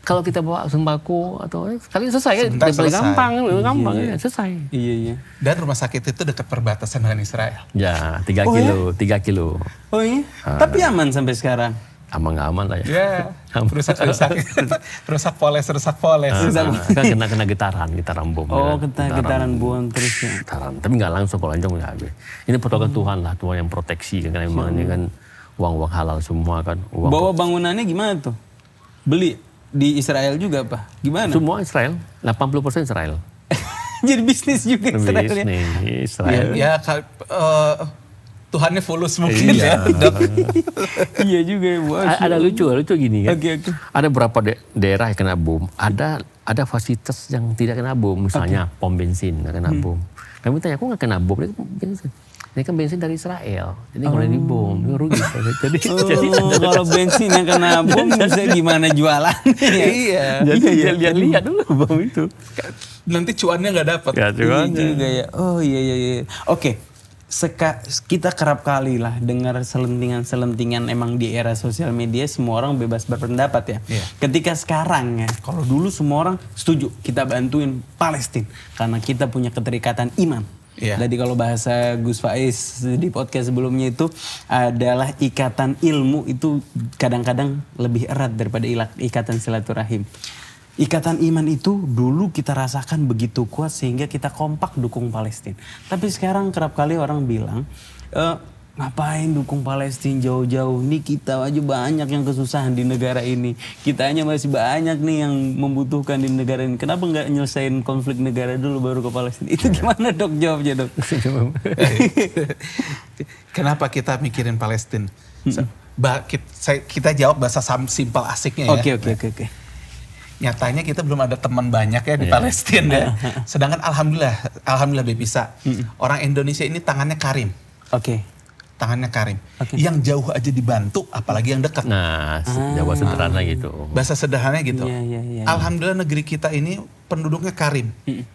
kalau kita bawa sembako atau kali eh, selesai ya, Sebentar ya, selesai. gampang, iya. gampang ya, iya. selesai. Iya, iya. Dan rumah sakit itu dekat perbatasan dengan Israel. Ya, tiga oh, ya? kilo, ya? tiga kilo. Oh iya, uh, tapi aman sampai sekarang. Aman-aman lah ya. Yeah. rusak rusak rusak poles rusak poles. Uh, kan kena kena getaran getaran bom. Ya. Oh ya. getaran, getaran bom terus ya. Getaran tapi nggak langsung kalau lanjut nggak habis. Ini pertolongan hmm. Tuhan lah Tuhan yang proteksi karena memang ini kan uang uang halal semua kan. Uang Bawa bangunannya gimana tuh? Beli di Israel juga apa gimana semua Israel 80% Israel jadi bisnis juga Israel ya? bisnis, ya Israel ya, ya uh, Tuhannya fulus mungkin iya. ya iya juga ya Bu ada lucu lucu gini kan okay, okay. ada berapa da daerah yang kena bom ada ada fasilitas yang tidak kena bom misalnya okay. pom bensin kena hmm. bom kami tanya aku gak kena bom bensin ini kan bensin dari Israel, jadi oh. kalau dibom, rugi. jadi, oh, jadi kalau bensin yang kena bom bisa gimana jualan? Iya. iya. Jadi iya. lihat iya. dulu bom itu. Nanti cuannya nggak dapat. Ya, Iya juga ya. Oh iya iya iya. Oke. Seka, kita kerap kali lah dengar selentingan-selentingan emang di era sosial media semua orang bebas berpendapat ya. Yeah. Ketika sekarang ya, kalau dulu semua orang setuju kita bantuin Palestina karena kita punya keterikatan iman Yeah. Jadi kalau bahasa Gus Faiz di podcast sebelumnya itu adalah ikatan ilmu itu kadang-kadang lebih erat daripada ikatan silaturahim. Ikatan iman itu dulu kita rasakan begitu kuat sehingga kita kompak dukung Palestina. Tapi sekarang kerap kali orang bilang e, ngapain dukung Palestina jauh-jauh? nih kita aja banyak yang kesusahan di negara ini. Kita hanya masih banyak nih yang membutuhkan di negara ini. Kenapa nggak nyelesain konflik negara dulu baru ke Palestina? Itu iya. gimana dok jawabnya dok? Kenapa kita mikirin Palestina? Hmm. Ba kita, kita jawab bahasa simpel asiknya ya. Oke oke oke. Nyatanya kita belum ada teman banyak ya di yeah. Palestina. ya. Iya. Sedangkan alhamdulillah, alhamdulillah bisa. Mm Orang Indonesia ini tangannya karim. Oke. Okay tangannya Karim. Okay. Yang jauh aja dibantu, apalagi yang dekat. Nah, Jawa ah. sederhana gitu. Bahasa sederhananya gitu. Yeah, yeah, yeah. Iya. Alhamdulillah negeri kita ini penduduknya Karim. Mm.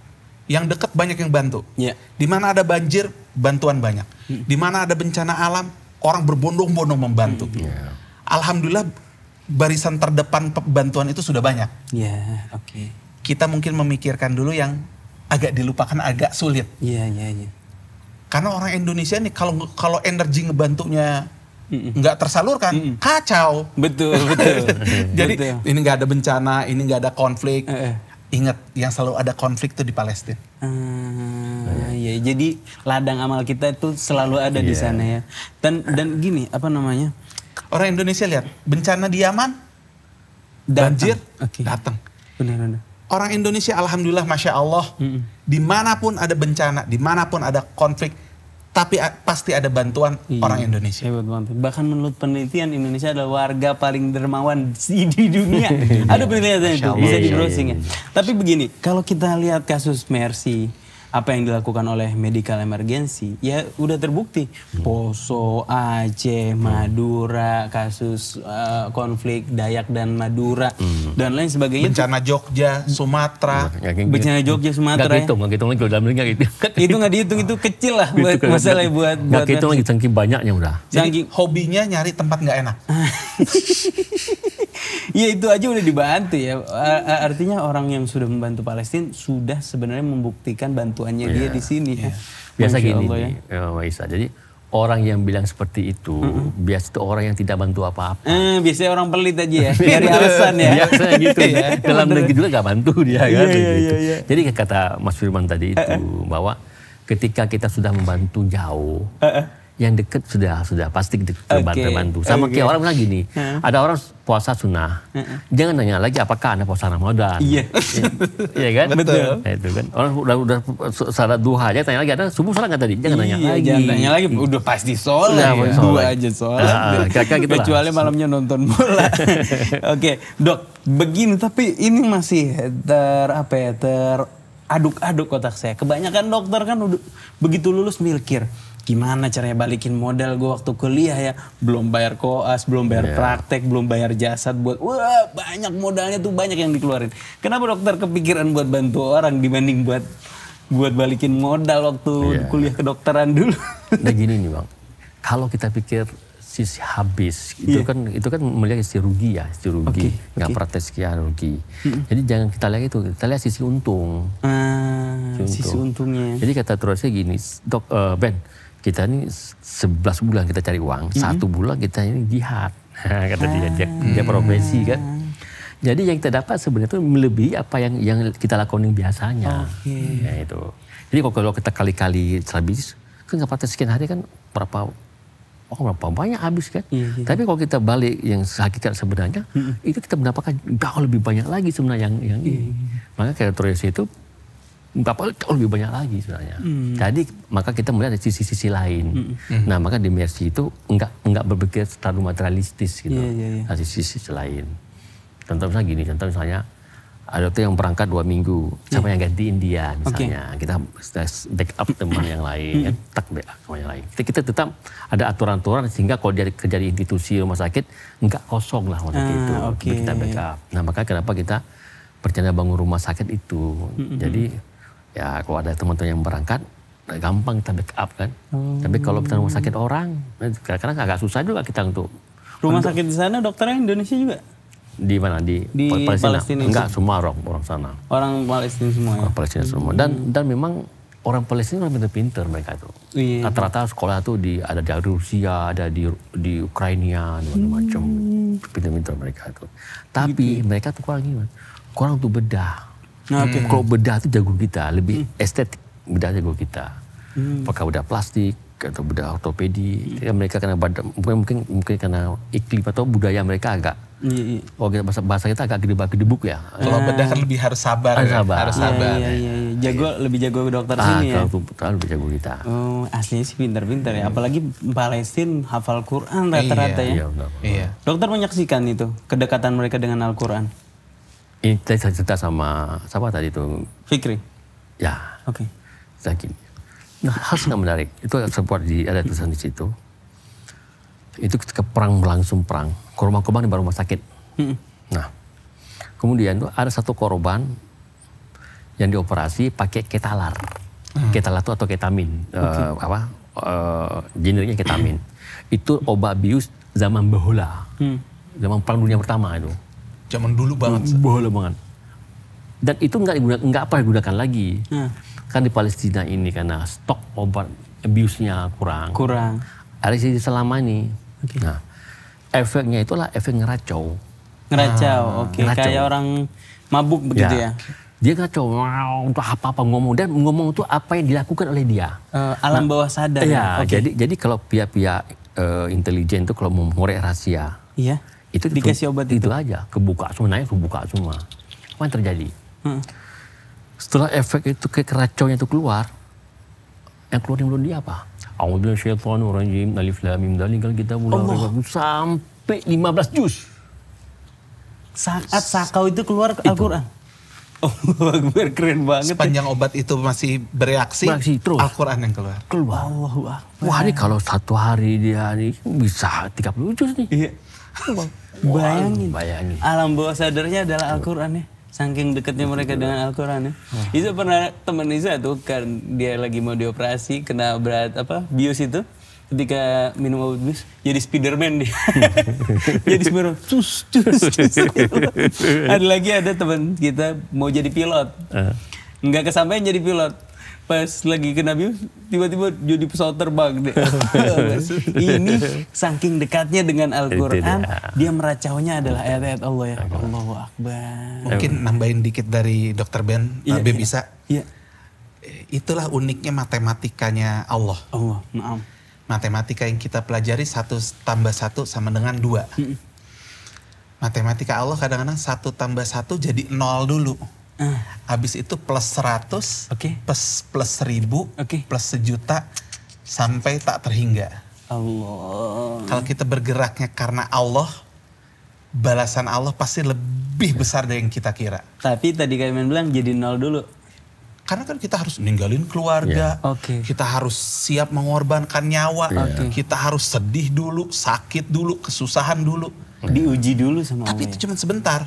Yang dekat banyak yang bantu. Yeah. Di mana ada banjir, bantuan banyak. Mm. Di mana ada bencana alam, orang berbondong-bondong membantu. Mm. Yeah. Alhamdulillah barisan terdepan bantuan itu sudah banyak. Ya, yeah, oke. Okay. Kita mungkin memikirkan dulu yang agak dilupakan, agak sulit. Iya, yeah, iya, yeah, iya. Yeah. Karena orang Indonesia nih kalau kalau energi ngebantunya nggak mm -mm. tersalurkan mm kacau betul betul jadi betul. ini nggak ada bencana ini nggak ada konflik eh, eh. ingat yang selalu ada konflik tuh di Palestina ah, ya jadi ladang amal kita itu selalu ada yeah. di iya. sana ya dan dan gini apa namanya orang Indonesia lihat bencana di Yaman banjir okay. datang benar-benar orang Indonesia alhamdulillah masya Allah hmm. dimanapun ada bencana dimanapun ada konflik tapi pasti ada bantuan iya, orang Indonesia. Hebat banget. Bahkan menurut penelitian Indonesia adalah warga paling dermawan di, dunia. Iya, ada penelitian itu, bisa di browsing ya. Iya, iya, tapi begini, kalau kita lihat kasus Mercy, apa yang dilakukan oleh medical emergency ya udah terbukti hmm. Poso, Aceh, hmm. Madura, kasus uh, konflik Dayak dan Madura hmm. dan lain sebagainya. Bencana Jogja, Sumatera. Bencana Jogja, gitu. Sumatera. Gak ya. hitung, nggak hitung gitu. lagi dalam negeri gitu. itu nggak dihitung itu kecil lah buat masalah buat gak hitung lagi saking banyaknya udah. Jadi hobinya nyari tempat nggak enak. ya itu aja udah dibantu ya. Artinya orang yang sudah membantu Palestina sudah sebenarnya membuktikan bantuan Tuhannya yeah. dia iya. di sini. Yeah. Biasa gini Allah, nih, ya. Eh, Waisa. Jadi orang yang bilang seperti itu mm -hmm. biasa itu orang yang tidak bantu apa-apa. Mm, biasanya orang pelit aja ya, dari iya. alasan ya. Biasanya gitu ya. Dalam negeri juga gak bantu dia iya, kan. Yeah, gitu. yeah, yeah, Jadi kata Mas Firman tadi itu eh, bahwa ketika kita sudah membantu jauh, yang dekat sudah sudah pasti terbantu. terbantu. Okay. Sama okay. kayak orang lagi nih, yeah. ada orang puasa sunnah, yeah. jangan nanya lagi apakah anda puasa Ramadan. Iya, yeah. iya kan? Betul. Nah, itu kan. Orang udah udah salat duha aja tanya lagi, ada subuh salat nggak tadi? Jangan nanya iya, lagi. Jangan nanya lagi, udah pasti sholat. Nah, ya. Dua aja sholat. Nah, gitu Kecuali malamnya nonton bola. Oke, okay. dok, begini tapi ini masih ter apa ya ter aduk-aduk kotak saya. Kebanyakan dokter kan udah, begitu lulus mikir gimana caranya balikin modal gue waktu kuliah ya belum bayar koas belum bayar yeah. praktek belum bayar jasad buat wah banyak modalnya tuh banyak yang dikeluarin kenapa dokter kepikiran buat bantu orang dibanding buat buat balikin modal waktu yeah. kuliah kedokteran dulu nah nih bang kalau kita pikir sisi habis itu iya. kan itu kan melihat sisi rugi ya sisi rugi okay. nggak okay. praktek sekian rugi hmm jadi jangan kita lihat itu kita lihat sisi untung ah, sisi, untung. sisi untungnya jadi kata terusnya gini dok uh, Ben kita ini sebelas bulan kita cari uang, hmm satu bulan kita ini jihad. Nah, kata dia, dia, ah. dia profesi kan. Jadi yang kita dapat sebenarnya itu melebihi apa yang yang kita lakukan biasanya. Okay. Ya, itu. Jadi kalau kita kali-kali habis, kan nggak patah sekian hari kan berapa oh berapa banyak habis kan. Iya, iya. Tapi kalau kita balik yang hakikat sebenarnya, mm -hmm. itu kita mendapatkan jauh lebih banyak lagi sebenarnya yang yang iya, iya, iya. Maka kayak itu Bapak kali lebih banyak lagi sebenarnya. Hmm. Jadi maka kita melihat dari sisi-sisi lain. Hmm. hmm. Nah maka di itu enggak enggak berpikir terlalu materialistis gitu. Yeah, yeah, yeah. Nah, sisi-sisi lain. Contoh misalnya gini, contoh misalnya ada tuh yang berangkat dua minggu, hmm. siapa yeah. yang ganti India misalnya. Okay. Kita backup teman ya. hmm. yang lain, ya, tak backup teman yang lain. Kita, kita tetap ada aturan-aturan sehingga kalau dia kerja di institusi rumah sakit, enggak kosong lah waktu ah, itu. Okay. Kita backup. Nah maka kenapa kita percaya bangun rumah sakit itu. Mm -hmm. Jadi ya kalau ada teman-teman yang berangkat gampang kita backup kan. Hmm. Tapi kalau kita rumah sakit orang, eh, kadang-kadang agak susah juga kita untuk rumah untuk, sakit di sana dokternya Indonesia juga. Di mana di, di Palestina? Palestina? Enggak, semua orang orang sana. Orang Palestina semua. Ya? Orang Palestina semua. Dan hmm. dan memang orang Palestina orang pintar-pintar mereka itu. rata iya. Rata-rata sekolah itu di ada di Rusia, ada di di Ukraina, macam-macam. Hmm. Pintar-pintar mereka itu. Tapi gitu. Ya? mereka tuh kurang gimana? Kurang tuh bedah Nah, okay. Kalau bedah itu jago kita, lebih hmm. estetik bedah jago kita. Hmm. Apakah bedah plastik atau bedah ortopedi, hmm. mereka karena badan, mungkin mungkin karena iklim atau budaya mereka agak iya, iya. Hmm. Oh, kalau kita bahasa, bahasa kita agak gedebak-gedebuk ya. Kalau ah. bedah kan lebih harus sabar, harus ya, sabar. Ya? harus sabar. Ya, ya, ya. Jago ya. lebih jago dokter ah, sini kalau ya. Kalau lebih jago kita. Oh, aslinya sih pintar-pintar ya. Apalagi Palestina hafal Quran rata-rata ya. iya. Dokter menyaksikan itu kedekatan mereka dengan Al-Qur'an ini saya cerita sama siapa tadi itu? Fikri. Ya. Oke. Okay. Saya gini. Nah, hal sangat menarik. Itu ada support di ada tulisan di situ. Itu ketika perang berlangsung perang, korban-korban di rumah sakit. Hmm. Nah, kemudian itu ada satu korban yang dioperasi pakai ketalar. Hmm. Ketalar itu atau ketamin, eh, okay. uh, apa? Uh, eh, generiknya ketamin. itu obat bius zaman bahula. Hmm. Zaman perang dunia pertama itu. Zaman dulu banget. Dulu banget. Dan itu nggak digunakan, nggak apa digunakan lagi. Hmm. Kan di Palestina ini karena stok obat abuse-nya kurang. Kurang. Ada sih selama ini. Okay. Nah, efeknya itulah efek ngeracau. Ngeracau, ah, oke. Okay. Kayak orang mabuk begitu ya. ya? Dia ngeracau. wow, apa-apa ngomong. Dan ngomong itu apa yang dilakukan oleh dia. Uh, alam nah, bawah sadar. Iya, ya? okay. jadi, jadi kalau pihak-pihak uh, intelijen itu kalau mau ngorek rahasia. Iya. Yeah itu dikasih obat itu, itu aja kebuka sebenarnya kebuka semua apa yang terjadi hmm. setelah efek itu ke keracunnya itu keluar yang keluar yang belum dia apa tuan orang jim alif lam mim kita mulai sampai 15 juz saat sakau itu keluar Al-Qur'an Oh, Akbar keren banget. Sepanjang obat itu masih bereaksi, bereaksi terus. Al-Quran yang keluar. Keluar. Allahu Akbar. Wah ini kalau satu hari dia ini bisa tiga puluh juz nih. Iya. Bayangin. Bayangin. Alam bawah sadarnya adalah Al-Qur'an ya. Saking deketnya mereka dengan Al-Qur'an ya. Itu pernah temen Iza tuh kan dia lagi mau dioperasi kena berat apa? Bius itu ketika minum obat bius jadi Spiderman dia. jadi Spiderman. Cus, cus, cus. ada lagi ada teman kita mau jadi pilot. Ah. Nggak kesampaian jadi pilot pas lagi ke Nabi tiba-tiba jadi pesawat terbang deh. ini saking dekatnya dengan Al-Qur'an, dia meracaunya adalah ayat-ayat Allah ya. Allahu Akbar. Mungkin nambahin dikit dari Dokter Ben, iya, Abi iya. bisa. Iya. Itulah uniknya matematikanya Allah. Allah, maaf Matematika yang kita pelajari satu tambah satu sama dengan dua. Matematika Allah kadang-kadang satu tambah satu jadi nol dulu. Uh. Habis itu plus seratus, okay. plus plus 1000, okay. plus sejuta sampai tak terhingga. Allah. Kalau kita bergeraknya karena Allah, balasan Allah pasti lebih besar dari yang kita kira. Tapi tadi kalian bilang jadi nol dulu. Karena kan kita harus ninggalin keluarga, yeah. okay. kita harus siap mengorbankan nyawa, iya. okay. kita harus sedih dulu, sakit dulu, kesusahan dulu. Diuji dulu sama Tapi Allah. itu ya. cuma sebentar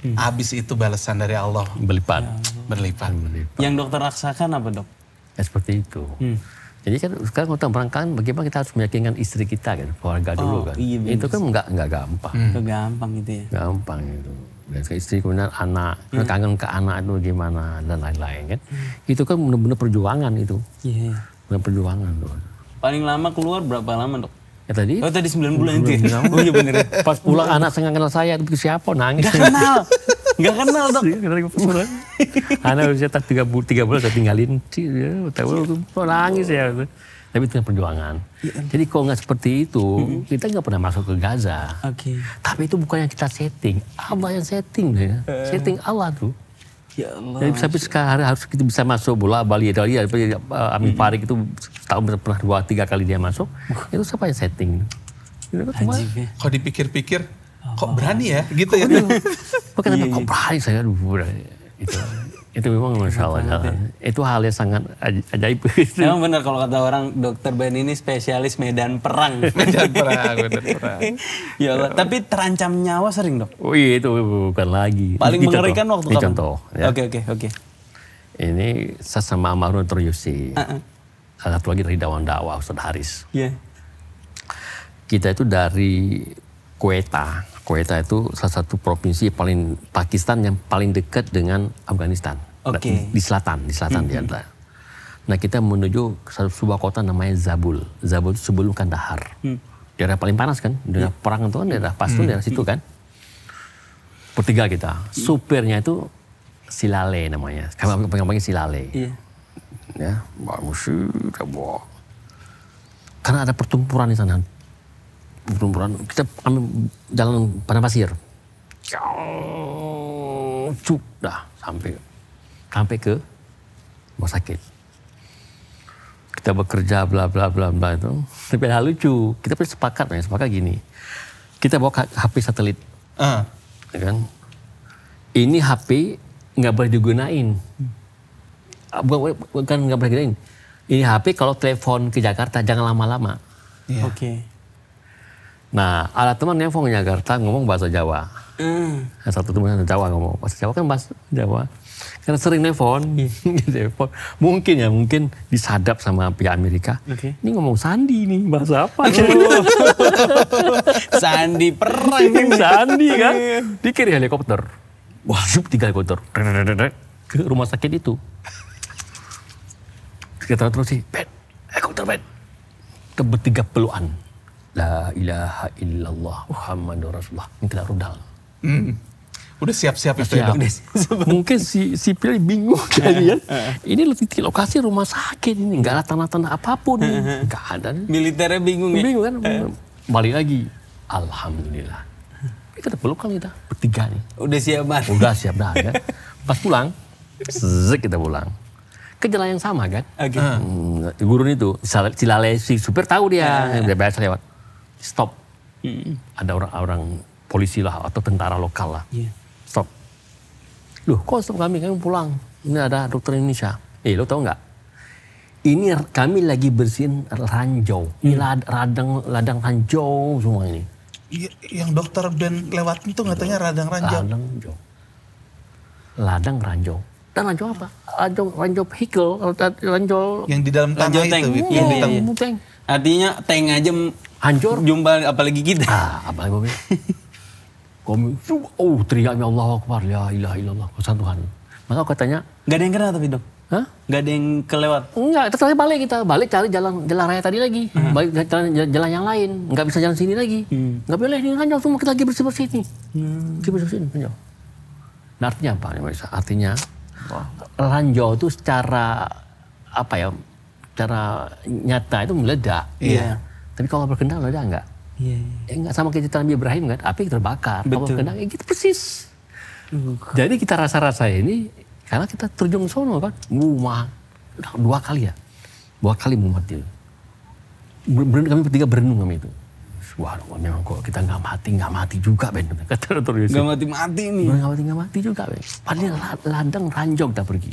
Hmm. Habis itu balasan dari Allah berlipat. Ya berlipat. Berlipat. Yang dokter raksakan apa dok? Ya, seperti itu. Hmm. Jadi kan sekarang utang perangkan bagaimana kita harus meyakinkan istri kita kan, keluarga oh, dulu kan. Iya, bener. itu kan nggak nggak gampang. Hmm. Itu gampang gitu ya. Gampang itu. Dan ke istri kemudian anak, hmm. Kan kangen ke anak itu gimana dan lain-lain kan. Hmm. Itu kan benar-benar perjuangan itu. Iya. Yeah. Benar perjuangan tuh. Paling lama keluar berapa lama dok? Ya tadi. Oh tadi 9 bulan itu ya? Oh iya benar. Ya. Pas pulang anak saya kenal saya, itu siapa? Nangis. Gak kenal. Gak kenal dok. Iya, anak usia tak 3, 3 bulan saya tinggalin. Ya, tahu, iya. nangis ya. Oh. Tapi itu kan perjuangan. Iya kan? Jadi kalau nggak seperti itu, kita nggak pernah masuk ke Gaza. Okay. Tapi itu bukan yang kita setting. Allah yang setting. Ya. Eh. Setting Allah tuh. Ya Allah. Jadi sekarang harus kita bisa masuk bola Bali ya, uh, Amin hmm. Farik itu tahun pernah dua tiga kali dia masuk. Itu siapa yang setting? Kok ya. dipikir-pikir, kok oh. berani ya, gitu ya? kok ya. kok iya. berani saya, itu? itu memang iya, masya Allah Ya. Itu hal yang sangat ajaib. Memang benar kalau kata orang dokter Ben ini spesialis medan perang. medan perang, medan perang. Iya, ya Allah. Tapi terancam nyawa sering dok? Oh iya itu bukan lagi. Paling ini mengerikan contoh. waktu ini kapan? contoh. Ya. Oke oke oke. Ini saya sama Amarun teriusi Uh -uh. Satu lagi dari Dawan Dawa, Ustaz Haris. Iya. Yeah. Kita itu dari Kueta. Quetta itu salah satu provinsi paling Pakistan yang paling dekat dengan Afghanistan. Nah, okay. Di selatan, di selatan mm -hmm. di Nah kita menuju ke sebuah kota namanya Zabul. Zabul itu sebelum Kandahar. mm. Daerah paling panas kan, daerah mm. perang itu kan daerah Pashtun, mm. daerah situ kan. Bertiga kita, iya. supirnya itu Silale namanya. Kami panggil Silale. Yeah. Ya, Mbak Musyid, ya, Karena ada pertempuran di sana, berumuran kita ambil jalan padang pasir cuk dah sampai sampai ke rumah sakit kita bekerja bla bla bla bla itu tapi hal lucu kita pun sepakat ya sepakat gini kita bawa HP satelit uh. kan ini HP nggak boleh digunain ah, bukan nggak boleh digunain ini HP kalau telepon ke Jakarta jangan lama-lama yeah. oke okay. Nah, ada teman yang mau Jakarta ngomong bahasa Jawa. Mm. Nah, satu teman bahasa Jawa ngomong bahasa Jawa kan bahasa Jawa. Karena sering nelfon, telepon. Iya. mungkin ya mungkin disadap sama pihak Amerika. Okay. Ini ngomong Sandi nih bahasa apa? Sandi perang ini Sandi kan. Iya. Dikir helikopter. Wah, sub tiga helikopter. Ke rumah sakit itu. Kita terus sih, helikopter ke Bertiga peluan. La ilaha illallah Muhammadur Rasulullah. Ini tidak rudal. Hmm. Udah siap-siap itu ya. Mungkin si sipil bingung kali ya. Eh, eh. Ini lokasi rumah sakit ini, nggak ada tanah-tanah apapun. Eh, Gak ada. Militernya bingung ya. Bingung kan. Balik lagi. Alhamdulillah. Ini kita peluk kan kita bertiga nih. Udah siap banget. Udah siap dah ya. Pas pulang, Zek kita pulang ke jalan yang sama kan. Okay. Hmm, gurun itu, Cilale si supir tahu dia, yeah. dia biasa lewat stop. Hmm. Ada orang-orang polisi lah atau tentara lokal lah. Yeah. Stop. Loh kok stop kami? Kami pulang. Ini ada dokter Indonesia. Eh lo tau nggak? Ini kami lagi bersihin ranjau. Hmm. Ini iya. lad, radang, ladang ranjau semua ini. Iya, yang dokter dan lewat tuh katanya iya. radang ranjau. Radang ranjau. Ladang ranjau. Dan ranjau apa? Ranjau, ranjau vehicle, ranjau... Yang di dalam tanah ranjau itu. Tank. Yang di dalam Artinya tank aja hancur. Jumpa apalagi kita. Ah, apalagi mobil. Kami, oh teriaknya Allah Akbar, ya ilah ilah kuasa Tuhan. Maka katanya. Gak ada yang kena tapi dok? Hah? Gak ada yang kelewat? Enggak, terus balik kita. Balik cari jalan jalan raya tadi lagi. Hmm. Balik jalan, jalan yang lain. Nggak bisa jalan sini lagi. Hmm. Nggak boleh, ini hancur. semua kita lagi bersih-bersih ini. Hmm. Kita bersih-bersih ini, Nah, artinya apa nih Marisa? Artinya Wah. itu secara apa ya? Secara nyata itu meledak. Iya. Yeah. Tapi kalau berkendang ada enggak? Iya. Yeah. Enggak ya sama kayak Nabi Ibrahim kan, api terbakar, kalau berkendang ya gitu persis. Luka. Jadi kita rasa-rasa ini karena kita terjun sono kan, rumah dua kali ya, dua kali mumat itu. Berenung, kami bertiga berenung kami itu. Wah, memang kok kita nggak mati nggak mati juga Ben kata Dr. Yusuf. Nggak mati mati nih. Nggak mati nggak mati juga Ben. Padahal oh. ladang ranjau tak pergi.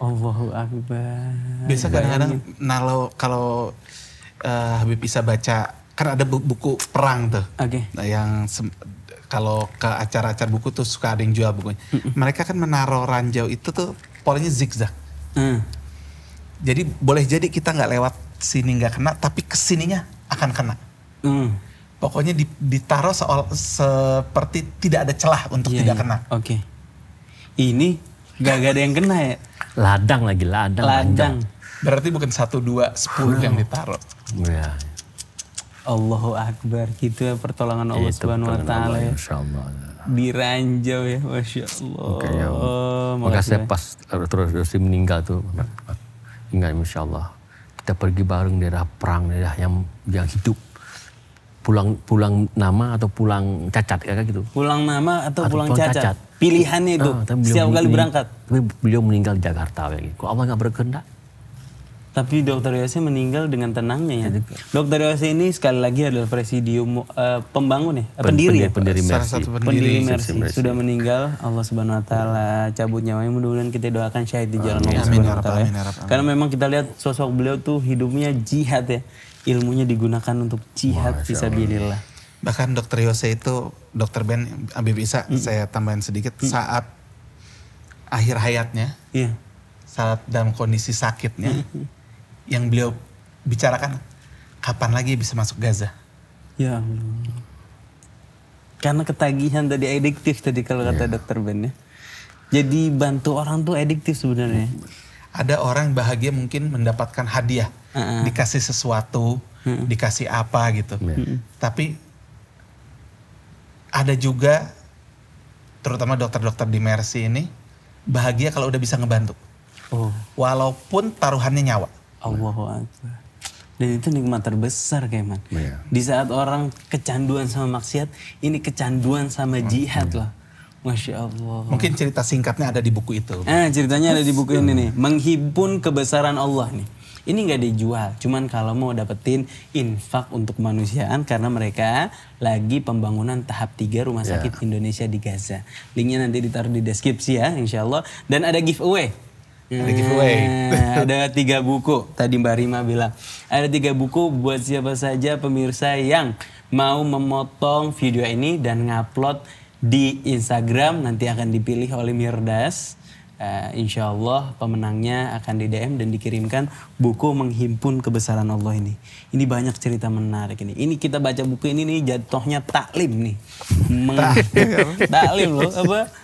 Allahu Akbar. Biasa kadang-kadang kalau uh, Habib bisa baca karena ada buku perang tuh. Oke. nah, Yang kalau ke acara-acara buku tuh suka ada yang jual bukunya. Mm-mm. Mereka kan menaruh ranjau itu tuh polanya zigzag. Mm. Jadi boleh jadi kita nggak lewat sini nggak kena, tapi kesininya akan kena. Mm. Pokoknya ditaruh soal seperti tidak ada celah untuk yeah, tidak yeah. kena. Oke. Okay. Ini gak, gak ada yang kena ya? Ladang lagi, ladang. Ladang. Berarti bukan satu dua sepuluh yang ditaruh. Ya. Allahu Akbar gitu ya pertolongan Allah ya, Subhanahu wa taala ya. Insyaallah. Diranjau ya, Masya Allah. Makanya, ya. maka saya ya. pas eh, terus Rusdi meninggal tuh, ingat masya Allah. Kita pergi bareng daerah perang, daerah yang yang hidup pulang pulang nama atau pulang cacat ya kayak gitu. Pulang nama atau, atau pulang, pulang cacat. cacat. Pilihannya itu. Ah, Setiap kali berangkat. Tapi beliau meninggal di Jakarta kayak gitu. Kok Allah nggak berkehendak, tapi Dokter Yose meninggal dengan tenangnya ya. Dokter Yose ini sekali lagi adalah presidium uh, pembangun ya, Pen, pendiri, ya. Pendiri Mercy. Salah satu pendiri, pendiri Mercy. Mercy. Sudah meninggal, Allah Subhanahu wa taala cabut nyawanya. Mudah-mudahan kita doakan syahid di jalan Allah Subhanahu wa ya taala. Ya. Ya Karena memang kita lihat sosok beliau tuh hidupnya jihad ya. Ilmunya digunakan untuk jihad fisabilillah. Bahkan Dokter Yose itu Dokter Ben Habib Isa hmm. saya tambahin sedikit hmm. saat akhir hayatnya. Iya. Saat dalam kondisi sakitnya. Hmm yang beliau bicarakan kapan lagi bisa masuk Gaza? Ya Allah. Karena ketagihan tadi adiktif tadi kalau kata iya. dokter Ben ya. Jadi bantu orang tuh adiktif sebenarnya. Ada orang bahagia mungkin mendapatkan hadiah, uh -uh. dikasih sesuatu, uh -uh. dikasih apa gitu. Iya. Tapi ada juga terutama dokter-dokter di Mercy ini bahagia kalau udah bisa ngebantu. Oh. Walaupun taruhannya nyawa. Allah Akbar. Dan itu nikmat terbesar man. Yeah. Di saat orang kecanduan sama maksiat, ini kecanduan sama jihad iya. lah Masya Allah. Mungkin cerita singkatnya ada di buku itu. Eh, ceritanya ada di buku ini nih. Menghimpun kebesaran Allah nih. Ini nggak dijual, cuman kalau mau dapetin infak untuk kemanusiaan karena mereka lagi pembangunan tahap 3 rumah iya. sakit yeah. Indonesia di Gaza. Linknya nanti ditaruh di deskripsi ya, insya Allah. Dan ada giveaway ada giveaway. Eh, ada tiga buku. Tadi Mbak Rima bilang ada tiga buku buat siapa saja pemirsa yang mau memotong video ini dan ngupload di Instagram nanti akan dipilih oleh Mirdas. Uh, eh, insya Allah pemenangnya akan di DM dan dikirimkan buku menghimpun kebesaran Allah ini. Ini banyak cerita menarik ini. Ini kita baca buku ini nih jatuhnya taklim nih. taklim loh apa?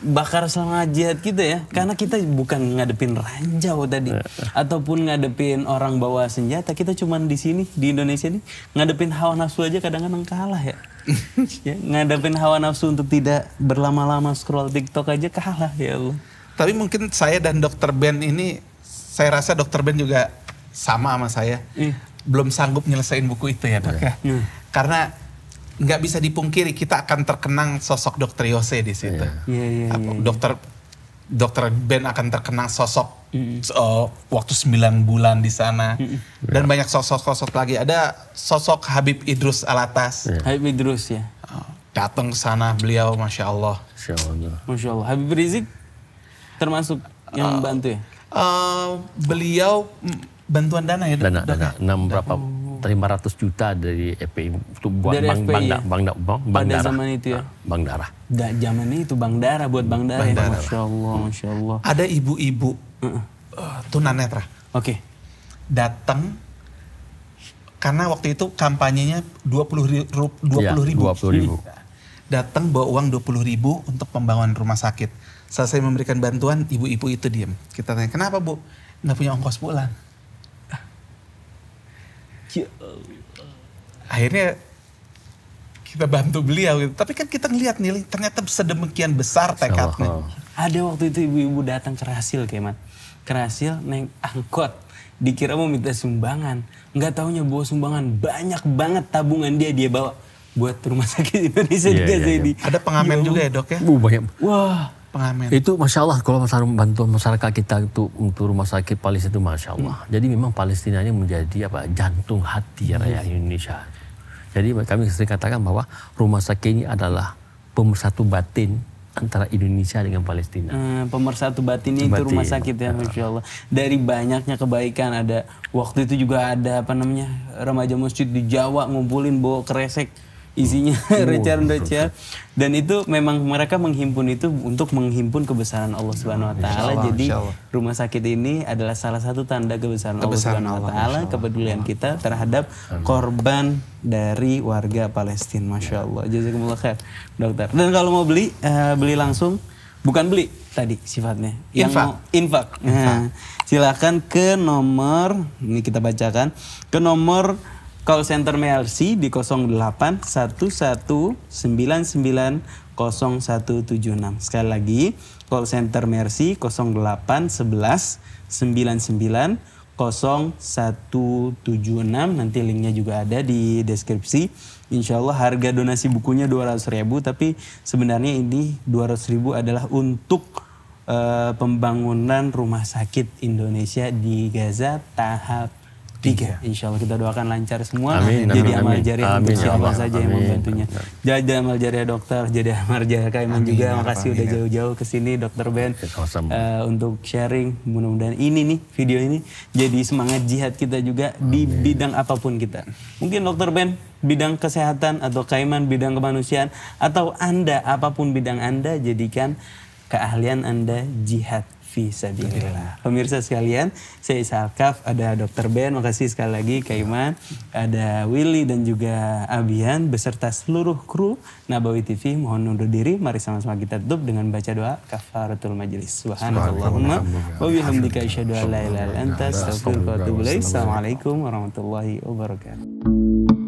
bakar sama jihad gitu ya karena kita bukan ngadepin ranjau tadi iya. ataupun ngadepin orang bawa senjata kita cuman di sini di Indonesia nih ngadepin hawa nafsu aja kadang-kadang kalah ya. ya ngadepin hawa nafsu untuk tidak berlama-lama scroll TikTok aja kalah ya Allah tapi mungkin saya dan dokter Ben ini saya rasa dokter Ben juga sama sama saya iya. belum sanggup nyelesain buku itu ya dok iya. ya. karena nggak bisa dipungkiri kita akan terkenang sosok Dokter Yose di situ. Yeah. Yeah, yeah, yeah, yeah. Dokter Dokter Ben akan terkenang sosok mm. uh, waktu 9 bulan di sana mm. dan yeah. banyak sosok-sosok lagi. Ada sosok Habib Idrus Alatas. Yeah. Habib Idrus ya. Eh, Datang ke sana beliau, masya Allah. Masya Allah. Masya Allah. Habib Rizik termasuk yang eh, membantu ya? Uh, beliau bantuan dana ya? Dana, dana. Ya? Enam berapa? Ya? terima ratus juta dari FPI untuk buat dari bank, FPI, bang ya? bank, bank, bank, bank Pada darah. zaman itu ya? Ah, bang darah. Da, zaman itu bang darah buat bank darah. Bank ya? darah. Masya Allah, Masya Allah. Ada ibu-ibu uh, eh, tunanetra. Oke. Okay. Datang karena waktu itu kampanyenya 20 iya, ribu. 20 ya, ribu. 20 iya. ribu. Datang bawa uang 20 ribu untuk pembangunan rumah sakit. Selesai memberikan bantuan, ibu-ibu itu diem. Kita tanya, kenapa bu? Nggak punya ongkos pulang akhirnya kita bantu beliau gitu. Tapi kan kita ngelihat nih ternyata sedemikian besar tekadnya. Ada waktu itu ibu-ibu datang ke Rasil kayak Ke naik angkot. Dikira mau minta sumbangan. Nggak taunya bawa sumbangan banyak banget tabungan dia dia bawa buat rumah sakit Indonesia yeah, juga yeah, iya, Yeah. Ada pengamen ya juga ya dok ya? Wah pengamen. Itu masya Allah kalau masalah bantuan masyarakat kita itu untuk rumah sakit Palestina itu masya Allah. Hmm. Jadi memang Palestina ini menjadi apa jantung hati ya, hmm. rakyat Indonesia. Jadi kami sering katakan bahwa rumah sakit ini adalah pemersatu batin antara Indonesia dengan Palestina. Hmm, pemersatu batinnya Batin. itu rumah sakit ya, ah. Masya Allah. Dari banyaknya kebaikan ada, waktu itu juga ada apa namanya, remaja masjid di Jawa ngumpulin bawa kresek isinya Richard oh, dan itu memang mereka menghimpun itu untuk menghimpun kebesaran Allah Subhanahu wa taala. Jadi rumah sakit ini adalah salah satu tanda kebesaran, kebesaran Allah Subhanahu wa taala, kepedulian Allah. kita terhadap Amin. korban dari warga Palestina. Masya ya. Allah. Jazakumullah khair, dokter. Dan kalau mau beli uh, beli langsung bukan beli tadi sifatnya. Yang infak. Mau, infak. Nah, silakan ke nomor ini kita bacakan ke nomor Call center MLC di 08 Sekali lagi, call center Mercy 08 nanti linknya juga ada di deskripsi Insya Allah harga donasi bukunya 200 ribu tapi sebenarnya ini 200 ribu adalah untuk uh, pembangunan rumah sakit Indonesia di Gaza tahap tiga. Iya. Insya Allah kita doakan lancar semua. Amin, jadi amal jariah untuk ya siapa amin, saja yang membantunya. Jadi amal jariah dokter, jadi amal jariah Kaiman juga. Ya Makasih amin, udah jauh-jauh ke sini dokter Ben awesome. uh, eh, untuk sharing. Mudah-mudahan ini nih video ini jadi semangat jihad kita juga amin. di bidang apapun kita. Mungkin dokter Ben bidang kesehatan atau Kaiman bidang kemanusiaan atau Anda apapun bidang Anda jadikan keahlian Anda jihad Fisabilillah. Pemirsa sekalian, saya Isa Alkaf, ada Dr. Ben, makasih sekali lagi Kak Iman, ada Willy dan juga Abian, beserta seluruh kru Nabawi TV. Mohon undur diri, mari sama-sama kita tutup dengan baca doa kafaratul majelis. Subhanallahumma wa bihamdika asyhadu an la ilaha illa anta astaghfiruka wa atubu ilaik. Assalamualaikum warahmatullahi wabarakatuh.